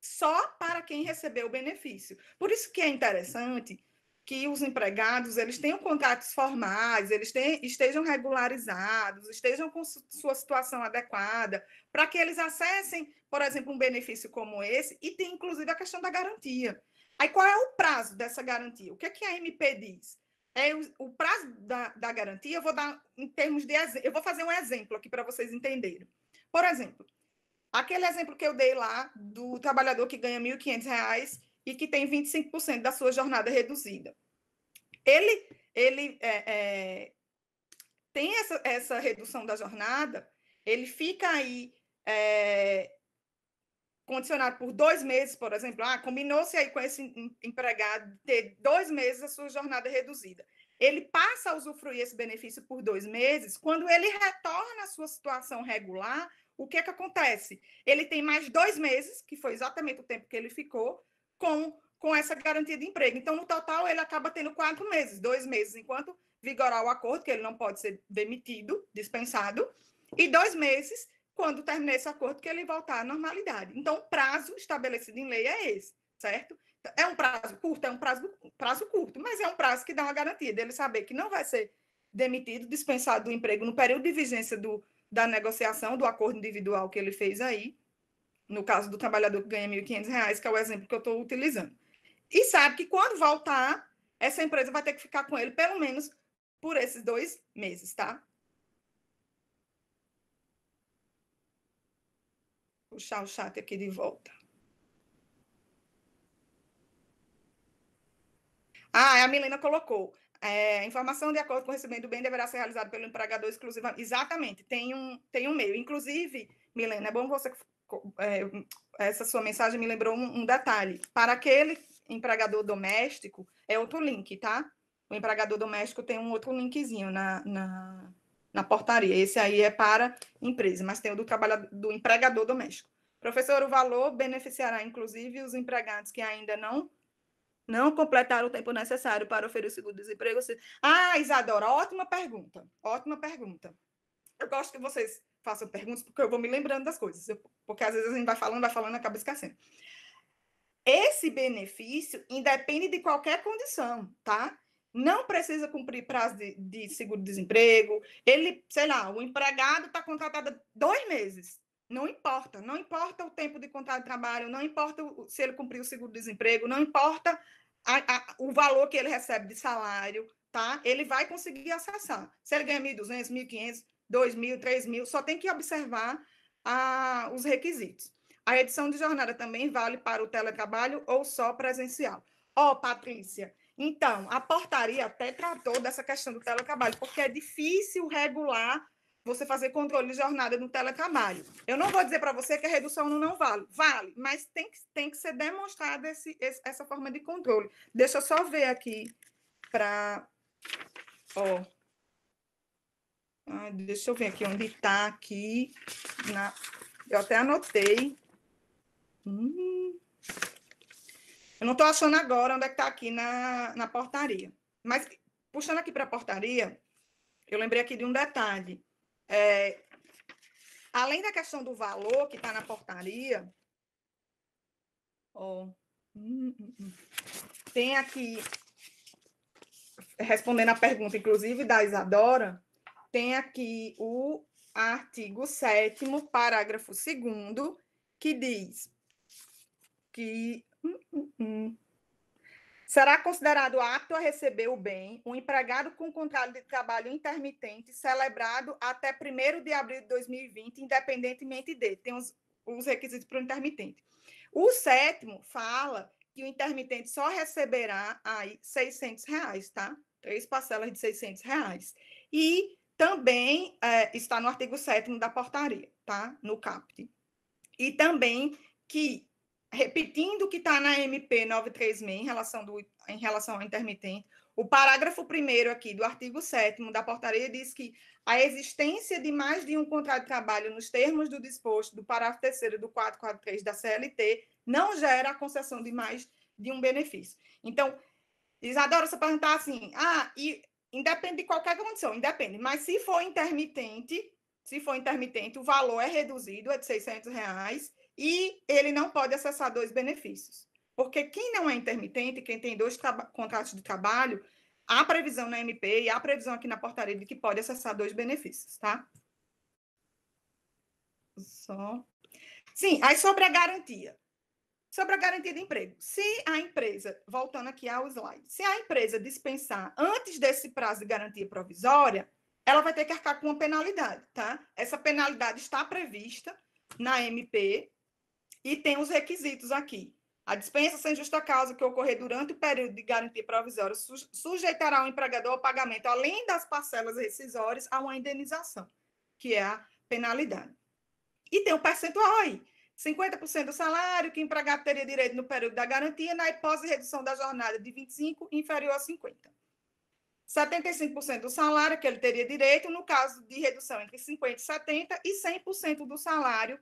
Só para quem recebeu o benefício. Por isso que é interessante que os empregados eles tenham contratos formais, eles tenham, estejam regularizados, estejam com su, sua situação adequada, para que eles acessem, por exemplo, um benefício como esse, e tem inclusive a questão da garantia. Aí qual é o prazo dessa garantia? O que, é que a MP diz? É o, o prazo da, da garantia, eu vou dar em termos de eu vou fazer um exemplo aqui para vocês entenderem. Por exemplo, aquele exemplo que eu dei lá do trabalhador que ganha R$ 1.500 e que tem 25% da sua jornada reduzida. Ele, ele é, é, tem essa, essa redução da jornada, ele fica aí é, condicionado por dois meses, por exemplo. Ah, combinou-se aí com esse empregado ter dois meses a sua jornada reduzida. Ele passa a usufruir esse benefício por dois meses. Quando ele retorna à sua situação regular, o que é que acontece? Ele tem mais dois meses, que foi exatamente o tempo que ele ficou, com, com essa garantia de emprego. Então, no total, ele acaba tendo quatro meses, dois meses, enquanto vigorar o acordo, que ele não pode ser demitido, dispensado, e dois meses quando terminar esse acordo, que ele voltar à normalidade. Então, o prazo estabelecido em lei é esse, certo? É um prazo curto, é um prazo, prazo curto, mas é um prazo que dá uma garantia dele saber que não vai ser demitido, dispensado do emprego no período de vigência do, da negociação, do acordo individual que ele fez aí, no caso do trabalhador que ganha R$ 1.500, que é o exemplo que eu estou utilizando. E sabe que quando voltar, essa empresa vai ter que ficar com ele pelo menos por esses dois meses, tá? Vou puxar o chat aqui de volta. Ah, a Milena colocou. É, informação de acordo com o recebimento do bem deverá ser realizada pelo empregador exclusivamente. Exatamente, tem um, tem um meio. Inclusive, Milena, é bom você é, essa sua mensagem me lembrou um, um detalhe. Para aquele empregador doméstico, é outro link, tá? O empregador doméstico tem um outro linkzinho na, na, na portaria. Esse aí é para empresa, mas tem o do, trabalhador, do empregador doméstico. Professor, o valor beneficiará, inclusive, os empregados que ainda não não completaram o tempo necessário para oferecer o segundo desemprego Ah, Isadora, ótima pergunta. Ótima pergunta. Eu gosto que vocês faça perguntas, porque eu vou me lembrando das coisas, porque às vezes a gente vai falando, vai falando, acaba esquecendo. Esse benefício independe de qualquer condição, tá? Não precisa cumprir prazo de, de seguro-desemprego. Ele, sei lá, o empregado está contratado há dois meses. Não importa. Não importa o tempo de contrato de trabalho, não importa se ele cumpriu o seguro-desemprego, não importa a, a, o valor que ele recebe de salário, tá? Ele vai conseguir acessar. Se ele ganha 1.200, 1.500, 2 mil, 3 mil, só tem que observar a, os requisitos. A edição de jornada também vale para o teletrabalho ou só presencial. Ó, oh, Patrícia, então, a portaria até tratou dessa questão do teletrabalho, porque é difícil regular você fazer controle de jornada no teletrabalho. Eu não vou dizer para você que a redução não, não vale, vale, mas tem que, tem que ser demonstrada esse, esse, essa forma de controle. Deixa eu só ver aqui para. Ó. Oh. Ah, deixa eu ver aqui onde está aqui. Na... Eu até anotei. Hum. Eu não estou achando agora onde é que está aqui na, na portaria. Mas, puxando aqui para a portaria, eu lembrei aqui de um detalhe. É, além da questão do valor que está na portaria, ó, hum, hum, hum. tem aqui, respondendo a pergunta, inclusive, da Isadora, tem aqui o artigo 7 parágrafo 2 que diz que hum, hum, hum, será considerado apto a receber o bem um empregado com contrato de trabalho intermitente celebrado até 1 de abril de 2020, independentemente de. Tem os, os requisitos para o intermitente. O sétimo fala que o intermitente só receberá aí 600 reais, tá? Três parcelas de 600 reais. E também é, está no artigo 7 da portaria, tá? No CAPT. E também que, repetindo o que está na MP 936 em relação, do, em relação ao intermitente, o parágrafo 1 aqui do artigo 7 da portaria diz que a existência de mais de um contrato de trabalho nos termos do disposto do parágrafo 3 do 443 da CLT não gera a concessão de mais de um benefício. Então, Isadora, você perguntar assim, ah, e Independe de qualquer condição, independe. Mas se for intermitente, se for intermitente, o valor é reduzido, é de 600 reais, e ele não pode acessar dois benefícios. Porque quem não é intermitente, quem tem dois contratos de trabalho, há previsão na MP e há previsão aqui na portaria de que pode acessar dois benefícios, tá? Só. Sim, aí sobre a garantia sobre a garantia de emprego. Se a empresa, voltando aqui ao slide, se a empresa dispensar antes desse prazo de garantia provisória, ela vai ter que arcar com uma penalidade, tá? Essa penalidade está prevista na MP e tem os requisitos aqui. A dispensa sem justa causa que ocorrer durante o período de garantia provisória sujeitará o empregador ao pagamento, além das parcelas rescisórias, a uma indenização, que é a penalidade. E tem o um percentual aí. 50% do salário que o empregado teria direito no período da garantia, na hipótese de redução da jornada de 25 inferior a 50. 75% do salário que ele teria direito no caso de redução entre 50 e 70 e 100% do salário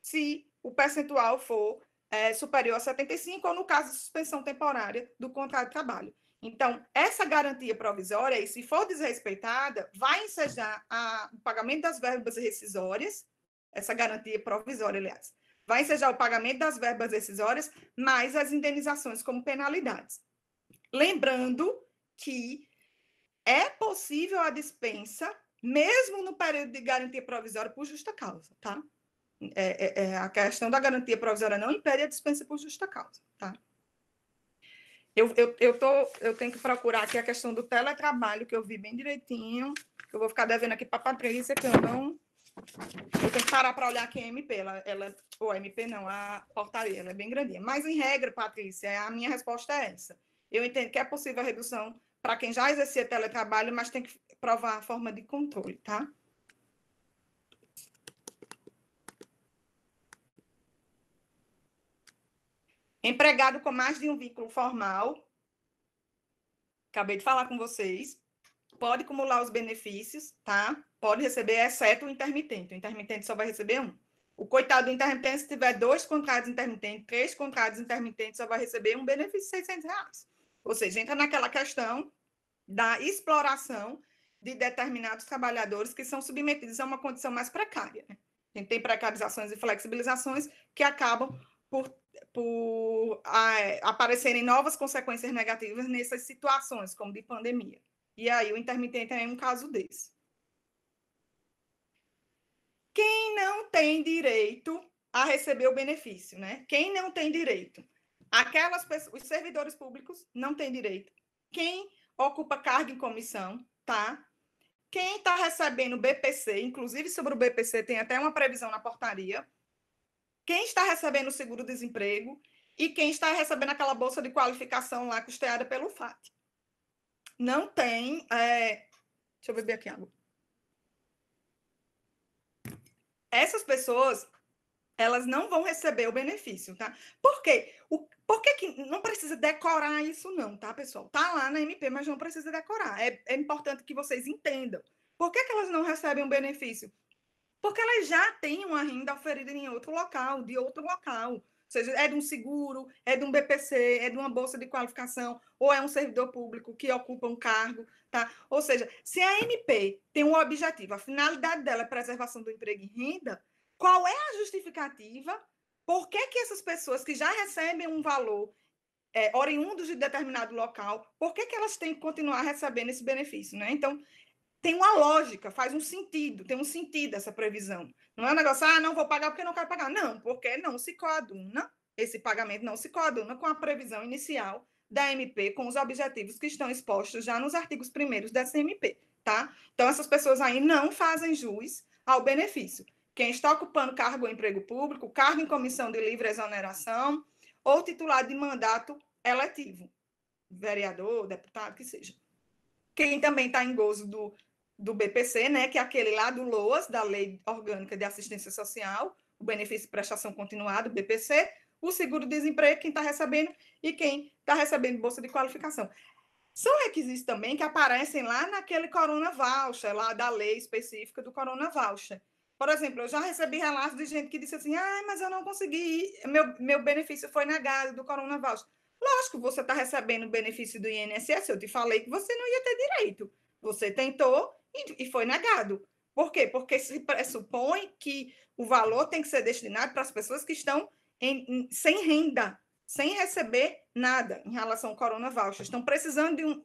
se o percentual for é, superior a 75 ou no caso de suspensão temporária do contrato de trabalho. Então, essa garantia provisória, e se for desrespeitada, vai ensejar a, o pagamento das verbas rescisórias, essa garantia provisória, aliás, vai ensejar o pagamento das verbas decisórias, mais as indenizações como penalidades. Lembrando que é possível a dispensa, mesmo no período de garantia provisória, por justa causa, tá? É, é, é, a questão da garantia provisória não impede a dispensa por justa causa, tá? Eu, eu, eu, tô, eu tenho que procurar aqui a questão do teletrabalho, que eu vi bem direitinho, eu vou ficar devendo aqui para a Patrícia, que eu não eu tenho que parar para olhar quem a é MP, ela, ela, ou MP não, a portaria, ela é bem grandinha. Mas, em regra, Patrícia, a minha resposta é essa. Eu entendo que é possível a redução para quem já exercia teletrabalho, mas tem que provar a forma de controle, tá? Empregado com mais de um vínculo formal. Acabei de falar com vocês pode acumular os benefícios, tá? Pode receber, exceto o intermitente. O intermitente só vai receber um. O coitado do intermitente, se tiver dois contratos intermitentes, três contratos intermitentes, só vai receber um benefício de 600 reais. Ou seja, entra naquela questão da exploração de determinados trabalhadores que são submetidos a uma condição mais precária. Né? A gente tem precarizações e flexibilizações que acabam por, por a, é, aparecerem novas consequências negativas nessas situações, como de pandemia. E aí o intermitente é um caso desse. Quem não tem direito a receber o benefício, né? Quem não tem direito? Aquelas pessoas, os servidores públicos não têm direito. Quem ocupa cargo em comissão, tá? Quem está recebendo BPC, inclusive sobre o BPC tem até uma previsão na portaria. Quem está recebendo seguro-desemprego e quem está recebendo aquela bolsa de qualificação lá custeada pelo FAT não tem. É... Deixa eu beber aqui água. Essas pessoas, elas não vão receber o benefício, tá? Por quê? O, por que, que não precisa decorar isso, não, tá, pessoal? Tá lá na MP, mas não precisa decorar. É, é importante que vocês entendam. Por que, que elas não recebem o benefício? Porque elas já têm uma renda oferida em outro local, de outro local seja, é de um seguro, é de um BPC, é de uma bolsa de qualificação, ou é um servidor público que ocupa um cargo, tá? Ou seja, se a MP tem um objetivo, a finalidade dela é preservação do emprego e renda, qual é a justificativa? Por que, que essas pessoas que já recebem um valor é, oriundos de determinado local, por que, que elas têm que continuar recebendo esse benefício, né? Então, tem uma lógica, faz um sentido, tem um sentido essa previsão. Não é um negócio, ah, não vou pagar porque não quero pagar. Não, porque não se coaduna, esse pagamento não se coaduna com a previsão inicial da MP, com os objetivos que estão expostos já nos artigos primeiros da CMP, tá? Então, essas pessoas aí não fazem jus ao benefício. Quem está ocupando cargo em emprego público, cargo em comissão de livre exoneração ou titular de mandato eletivo, vereador, deputado, que seja quem também está em gozo do do BPC, né, que é aquele lá do LOAS, da Lei Orgânica de Assistência Social, o benefício de prestação continuada, o BPC, o seguro-desemprego, quem está recebendo e quem está recebendo bolsa de qualificação. São requisitos também que aparecem lá naquele Corona Voucher, lá da lei específica do Corona Voucher. Por exemplo, eu já recebi relatos de gente que disse assim: ah, mas eu não consegui, meu, meu benefício foi negado do Corona Voucher. Lógico, você está recebendo o benefício do INSS, eu te falei que você não ia ter direito. Você tentou, e, foi negado. Por quê? Porque se pressupõe que o valor tem que ser destinado para as pessoas que estão em, em, sem renda, sem receber nada em relação ao Corona Voucher. Estão precisando de um,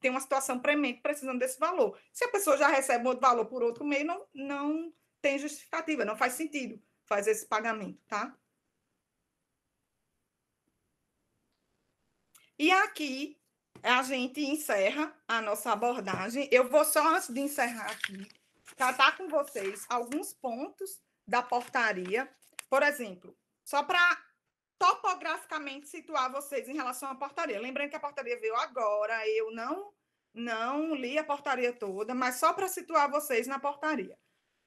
tem uma situação premente, precisando desse valor. Se a pessoa já recebe outro valor por outro meio, não, não tem justificativa, não faz sentido fazer esse pagamento, tá? E aqui a gente encerra a nossa abordagem. Eu vou só, antes de encerrar aqui, tratar com vocês alguns pontos da portaria. Por exemplo, só para topograficamente situar vocês em relação à portaria. Lembrando que a portaria veio agora, eu não não li a portaria toda, mas só para situar vocês na portaria.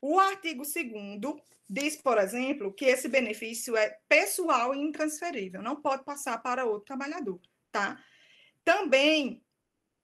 O artigo 2 diz, por exemplo, que esse benefício é pessoal e intransferível, não pode passar para outro trabalhador, tá? Também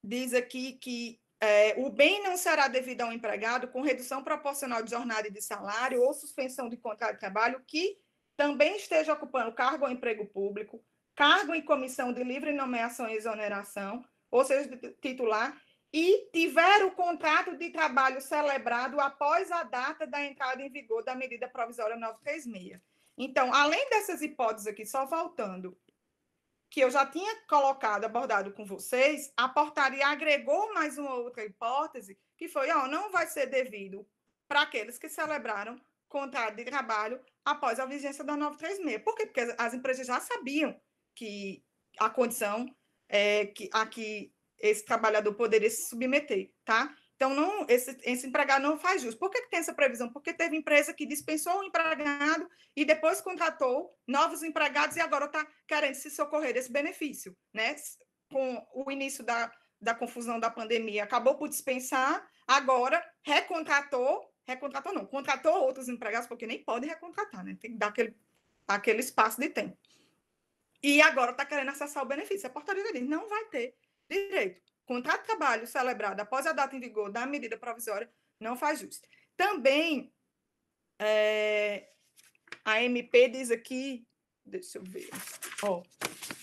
diz aqui que é, o bem não será devido ao empregado com redução proporcional de jornada e de salário ou suspensão de contrato de trabalho que também esteja ocupando cargo ou emprego público, cargo em comissão de livre nomeação e exoneração, ou seja, titular, e tiver o contrato de trabalho celebrado após a data da entrada em vigor da medida provisória 936. Então, além dessas hipóteses aqui, só voltando, que eu já tinha colocado, abordado com vocês, a portaria agregou mais uma outra hipótese, que foi, ó, não vai ser devido para aqueles que celebraram contrato de trabalho após a vigência da 936. Por quê? Porque as empresas já sabiam que a condição é, que, a que esse trabalhador poderia se submeter, tá? Então, não, esse, esse empregado não faz jus. Por que, que tem essa previsão? Porque teve empresa que dispensou um empregado e depois contratou novos empregados e agora está querendo se socorrer desse benefício. Né? Com o início da, da confusão da pandemia, acabou por dispensar, agora recontratou, recontratou não, contratou outros empregados, porque nem pode recontratar, né? Tem que dar aquele, aquele espaço de tempo. E agora está querendo acessar o benefício. A portaria dele não vai ter direito contrato de trabalho celebrado após a data em vigor da medida provisória não faz jus. Também, é, a MP diz aqui, deixa eu ver, ó,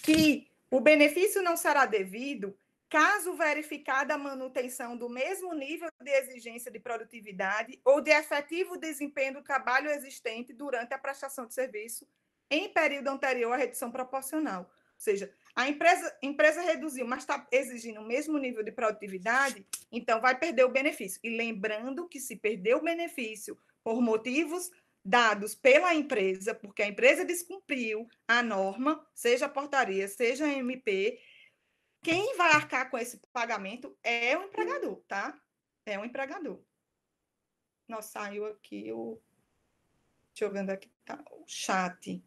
que o benefício não será devido caso verificada a manutenção do mesmo nível de exigência de produtividade ou de efetivo desempenho do trabalho existente durante a prestação de serviço em período anterior à redução proporcional. Ou seja, a empresa, empresa reduziu, mas está exigindo o mesmo nível de produtividade, então vai perder o benefício. E lembrando que se perder o benefício por motivos dados pela empresa, porque a empresa descumpriu a norma, seja a portaria, seja a MP, quem vai arcar com esse pagamento é o empregador, tá? É o empregador. Nossa, saiu aqui o. Deixa eu ver onde é que tá o chat.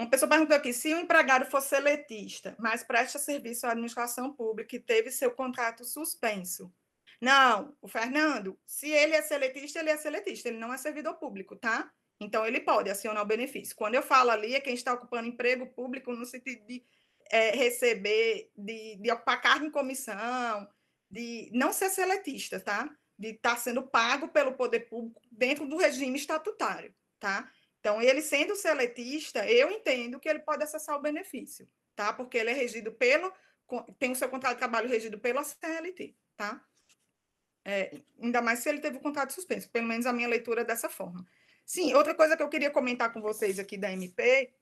Uma pessoa perguntou aqui: se o empregado for seletista, mas presta serviço à administração pública e teve seu contrato suspenso. Não, o Fernando, se ele é seletista, ele é seletista, ele não é servidor público, tá? Então, ele pode acionar o benefício. Quando eu falo ali, é quem está ocupando emprego público no sentido de é, receber, de, de ocupar cargo em comissão, de não ser seletista, tá? De estar tá sendo pago pelo poder público dentro do regime estatutário, tá? Então, ele sendo seletista, eu entendo que ele pode acessar o benefício, tá? Porque ele é regido pelo. tem o seu contrato de trabalho regido pela CLT, tá? É, ainda mais se ele teve o contrato suspenso, pelo menos a minha leitura é dessa forma. Sim, outra coisa que eu queria comentar com vocês aqui da MP, deixa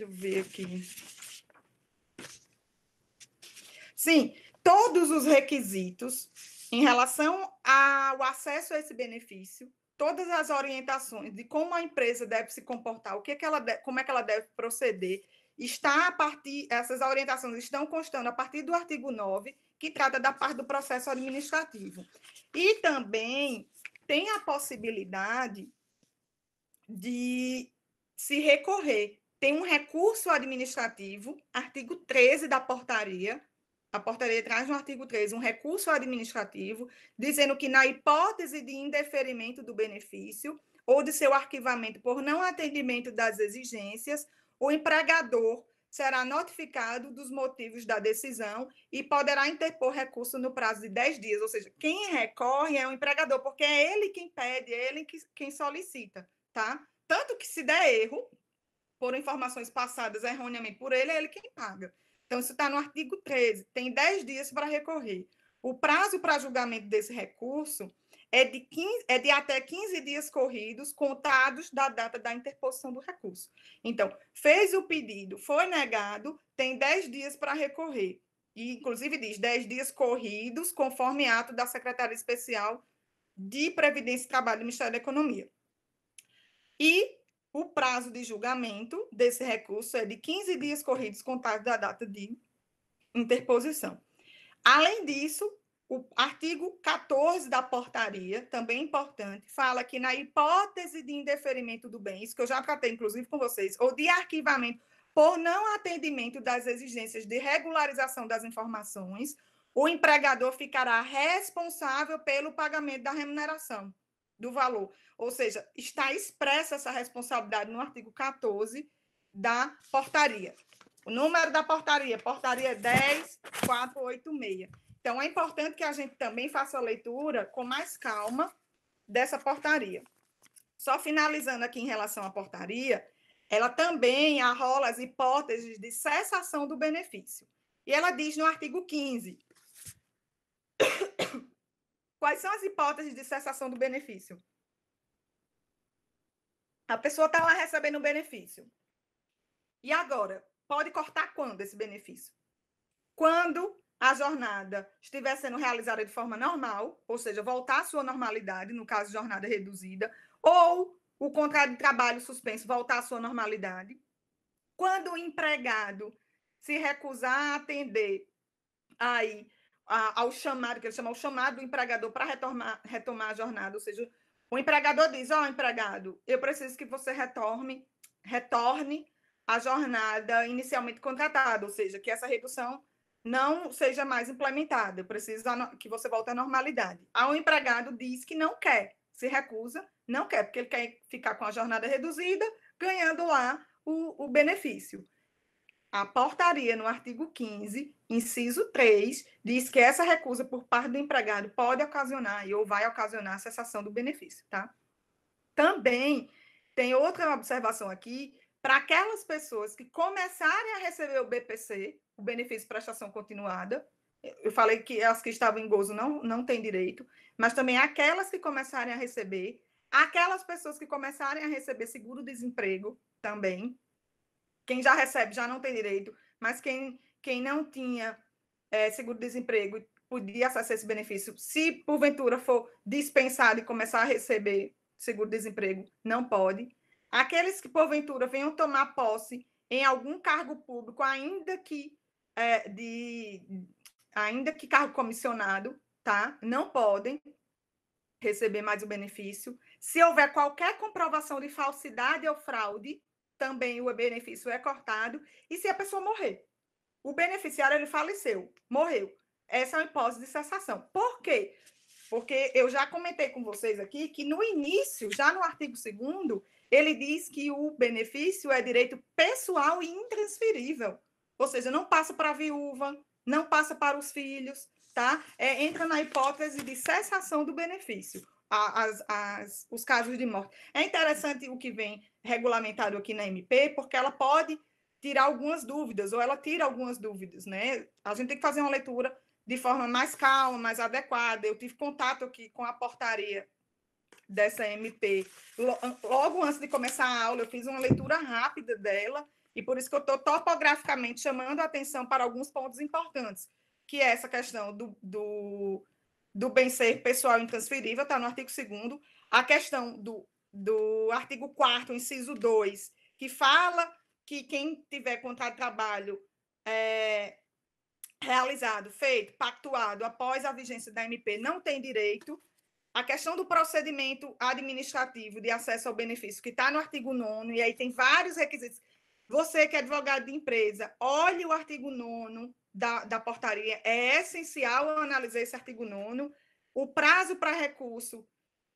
eu ver aqui. Sim, todos os requisitos em relação ao acesso a esse benefício todas as orientações de como a empresa deve se comportar, o que, é que ela deve, como é que ela deve proceder, está a partir, essas orientações estão constando a partir do artigo 9, que trata da parte do processo administrativo. E também tem a possibilidade de se recorrer. Tem um recurso administrativo, artigo 13 da portaria, a portaria traz no artigo 13 um recurso administrativo dizendo que, na hipótese de indeferimento do benefício ou de seu arquivamento por não atendimento das exigências, o empregador será notificado dos motivos da decisão e poderá interpor recurso no prazo de 10 dias. Ou seja, quem recorre é o empregador, porque é ele quem pede, é ele quem solicita, tá? Tanto que se der erro, por informações passadas erroneamente por ele, é ele quem paga. Então, isso está no artigo 13, tem 10 dias para recorrer. O prazo para julgamento desse recurso é de, 15, é de até 15 dias corridos, contados da data da interposição do recurso. Então, fez o pedido, foi negado, tem 10 dias para recorrer. E, inclusive, diz 10 dias corridos, conforme ato da Secretaria Especial de Previdência e Trabalho do Ministério da Economia. E o prazo de julgamento desse recurso é de 15 dias corridos contados da data de interposição. Além disso, o artigo 14 da portaria, também importante, fala que na hipótese de indeferimento do bem, isso que eu já tratei, inclusive, com vocês, ou de arquivamento por não atendimento das exigências de regularização das informações, o empregador ficará responsável pelo pagamento da remuneração do valor. Ou seja, está expressa essa responsabilidade no artigo 14 da portaria. O número da portaria, portaria 10486. Então, é importante que a gente também faça a leitura com mais calma dessa portaria. Só finalizando aqui em relação à portaria, ela também arrola as hipóteses de cessação do benefício. E ela diz no artigo 15 Quais são as hipóteses de cessação do benefício? A pessoa está lá recebendo um benefício. E agora? Pode cortar quando esse benefício? Quando a jornada estiver sendo realizada de forma normal, ou seja, voltar à sua normalidade, no caso, jornada reduzida, ou o contrato de trabalho suspenso voltar à sua normalidade. Quando o empregado se recusar a atender aí ao chamado, que ele chama o chamado do empregador para retomar, retomar a jornada. Ou seja, o empregador diz: Ó, oh, empregado, eu preciso que você retorne, retorne a jornada inicialmente contratada, ou seja, que essa redução não seja mais implementada, eu preciso que você volte à normalidade. Ao empregado diz que não quer, se recusa, não quer, porque ele quer ficar com a jornada reduzida, ganhando lá o, o benefício. A portaria, no artigo 15, inciso 3, diz que essa recusa por parte do empregado pode ocasionar e ou vai ocasionar a cessação do benefício, tá? Também tem outra observação aqui para aquelas pessoas que começarem a receber o BPC, o benefício de prestação continuada. Eu falei que as que estavam em gozo não, não têm direito, mas também aquelas que começarem a receber, aquelas pessoas que começarem a receber seguro-desemprego também, quem já recebe já não tem direito, mas quem, quem não tinha é, seguro-desemprego podia acessar esse benefício, se porventura for dispensado e começar a receber seguro-desemprego, não pode. Aqueles que porventura venham tomar posse em algum cargo público, ainda que é, de ainda que cargo comissionado, tá? Não podem receber mais o benefício. Se houver qualquer comprovação de falsidade ou fraude, também o benefício é cortado. E se a pessoa morrer? O beneficiário ele faleceu, morreu. Essa é a hipótese de cessação. Por quê? Porque eu já comentei com vocês aqui que no início, já no artigo 2 ele diz que o benefício é direito pessoal e intransferível. Ou seja, não passa para a viúva, não passa para os filhos, tá? É, entra na hipótese de cessação do benefício. As, as, os casos de morte. É interessante o que vem regulamentado aqui na MP, porque ela pode tirar algumas dúvidas, ou ela tira algumas dúvidas, né? A gente tem que fazer uma leitura de forma mais calma, mais adequada. Eu tive contato aqui com a portaria dessa MP logo antes de começar a aula, eu fiz uma leitura rápida dela, e por isso que eu estou topograficamente chamando a atenção para alguns pontos importantes, que é essa questão do, do, do bem ser pessoal intransferível, está no artigo 2 a questão do do artigo 4 inciso 2, que fala que quem tiver contrato de trabalho é, realizado, feito, pactuado após a vigência da MP não tem direito. A questão do procedimento administrativo de acesso ao benefício, que está no artigo 9 e aí tem vários requisitos. Você que é advogado de empresa, olhe o artigo 9 da, da portaria. É essencial analisar esse artigo 9 O prazo para recurso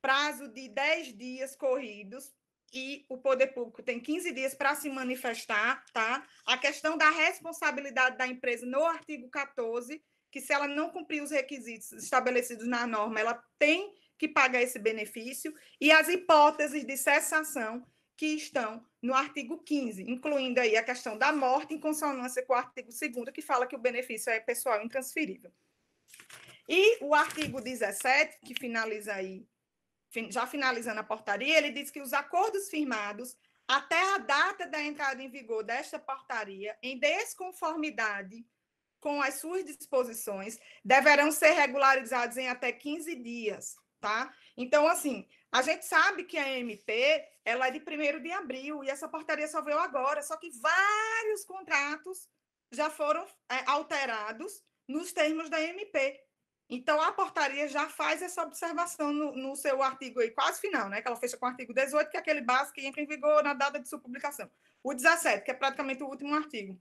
prazo de 10 dias corridos e o poder público tem 15 dias para se manifestar, tá? A questão da responsabilidade da empresa no artigo 14, que se ela não cumprir os requisitos estabelecidos na norma, ela tem que pagar esse benefício, e as hipóteses de cessação que estão no artigo 15, incluindo aí a questão da morte em consonância com o artigo 2 que fala que o benefício é pessoal intransferível. E o artigo 17, que finaliza aí já finalizando a portaria, ele diz que os acordos firmados até a data da entrada em vigor desta portaria, em desconformidade com as suas disposições, deverão ser regularizados em até 15 dias, tá? Então, assim, a gente sabe que a MP, ela é de 1 de abril e essa portaria só veio agora, só que vários contratos já foram é, alterados nos termos da MP. Então, a portaria já faz essa observação no, no, seu artigo aí, quase final, né? Que ela fecha com o artigo 18, que é aquele básico que entra em vigor na data de sua publicação. O 17, que é praticamente o último artigo.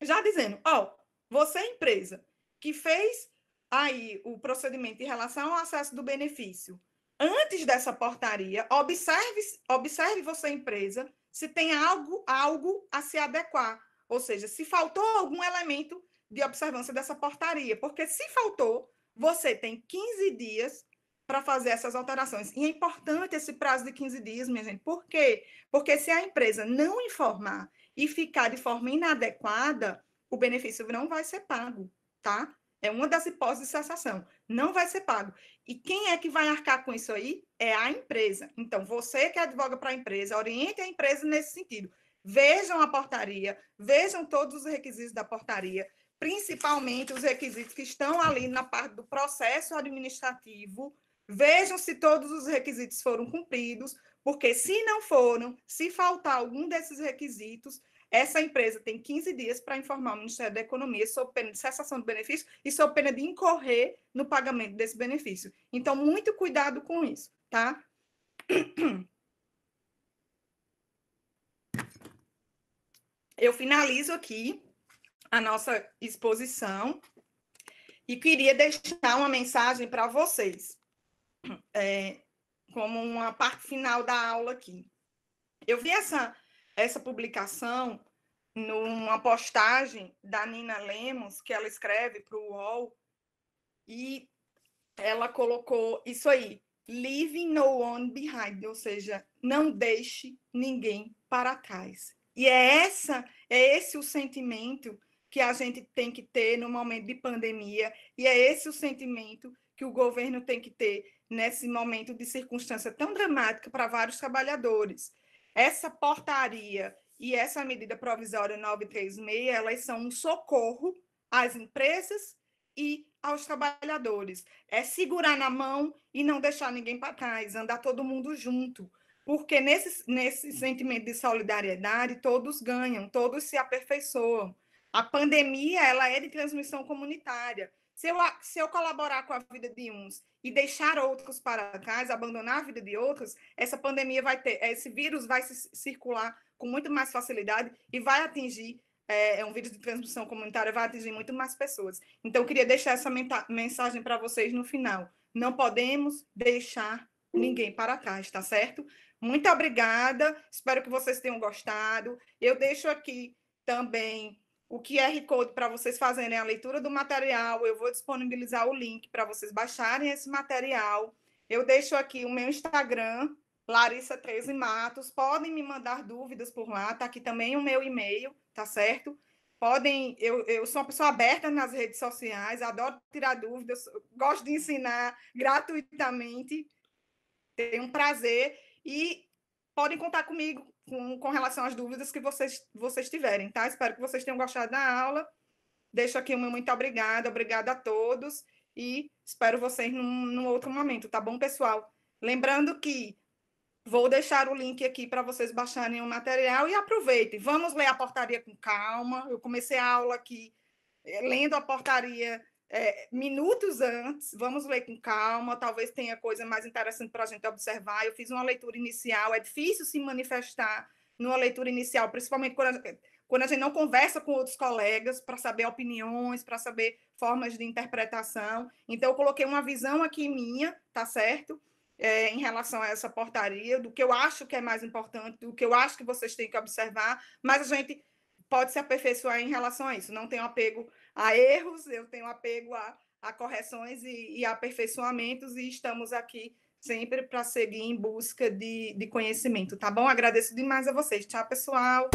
Já dizendo, ó, oh, você é empresa que fez aí o procedimento em relação ao acesso do benefício, antes dessa portaria, observe, observe você empresa se tem algo, algo a se adequar. Ou seja, se faltou algum elemento de observância dessa portaria, porque se faltou, você tem 15 dias para fazer essas alterações. E é importante esse prazo de 15 dias, minha gente. Por quê? Porque se a empresa não informar e ficar de forma inadequada, o benefício não vai ser pago, tá? É uma das hipóteses de cessação. Não vai ser pago. E quem é que vai arcar com isso aí? É a empresa. Então, você que advoga para a empresa, oriente a empresa nesse sentido. Vejam a portaria, vejam todos os requisitos da portaria, principalmente os requisitos que estão ali na parte do processo administrativo. Vejam se todos os requisitos foram cumpridos, porque se não foram, se faltar algum desses requisitos, essa empresa tem 15 dias para informar o Ministério da Economia sobre pena de cessação do benefício e sobre pena de incorrer no pagamento desse benefício. Então, muito cuidado com isso, tá? Eu finalizo aqui a nossa exposição e queria deixar uma mensagem para vocês, é, como uma parte final da aula aqui. Eu vi essa, essa publicação numa postagem da Nina Lemos, que ela escreve para o UOL, e ela colocou isso aí: leave no one behind, ou seja, não deixe ninguém para trás. E é essa, é esse o sentimento que a gente tem que ter no momento de pandemia, e é esse o sentimento que o governo tem que ter nesse momento de circunstância tão dramática para vários trabalhadores. Essa portaria e essa medida provisória 936, elas são um socorro às empresas e aos trabalhadores. É segurar na mão e não deixar ninguém para trás, andar todo mundo junto. Porque nesse, nesse sentimento de solidariedade, todos ganham, todos se aperfeiçoam. A pandemia ela é de transmissão comunitária. Se eu, se eu colaborar com a vida de uns e deixar outros para trás, abandonar a vida de outros, essa pandemia vai ter, esse vírus vai se circular com muito mais facilidade e vai atingir é, é um vírus de transmissão comunitária, vai atingir muito mais pessoas. Então, eu queria deixar essa mensagem para vocês no final. Não podemos deixar ninguém para trás, tá certo? Muito obrigada, espero que vocês tenham gostado. Eu deixo aqui também o QR Code para vocês fazerem a leitura do material. Eu vou disponibilizar o link para vocês baixarem esse material. Eu deixo aqui o meu Instagram, Larissa 13 Matos. Podem me mandar dúvidas por lá. Está aqui também o meu e-mail, tá certo? Podem, eu, eu sou uma pessoa aberta nas redes sociais, adoro tirar dúvidas, gosto de ensinar gratuitamente. Tenho um prazer. E podem contar comigo com, com relação às dúvidas que vocês, vocês tiverem, tá? Espero que vocês tenham gostado da aula. Deixo aqui o meu muito obrigada, obrigada a todos e espero vocês num, num outro momento, tá bom, pessoal? Lembrando que Vou deixar o link aqui para vocês baixarem o material e aproveitem. Vamos ler a portaria com calma. Eu comecei a aula aqui eh, lendo a portaria é, minutos antes, vamos ler com calma, talvez tenha coisa mais interessante para a gente observar. Eu fiz uma leitura inicial, é difícil se manifestar numa leitura inicial, principalmente quando a, quando a gente não conversa com outros colegas para saber opiniões, para saber formas de interpretação. Então, eu coloquei uma visão aqui minha, tá certo? É, em relação a essa portaria, do que eu acho que é mais importante, do que eu acho que vocês têm que observar, mas a gente pode se aperfeiçoar em relação a isso, não tem apego a erros, eu tenho apego a, a correções e, e aperfeiçoamentos, e estamos aqui sempre para seguir em busca de, de conhecimento, tá bom? Agradeço demais a vocês. Tchau, pessoal.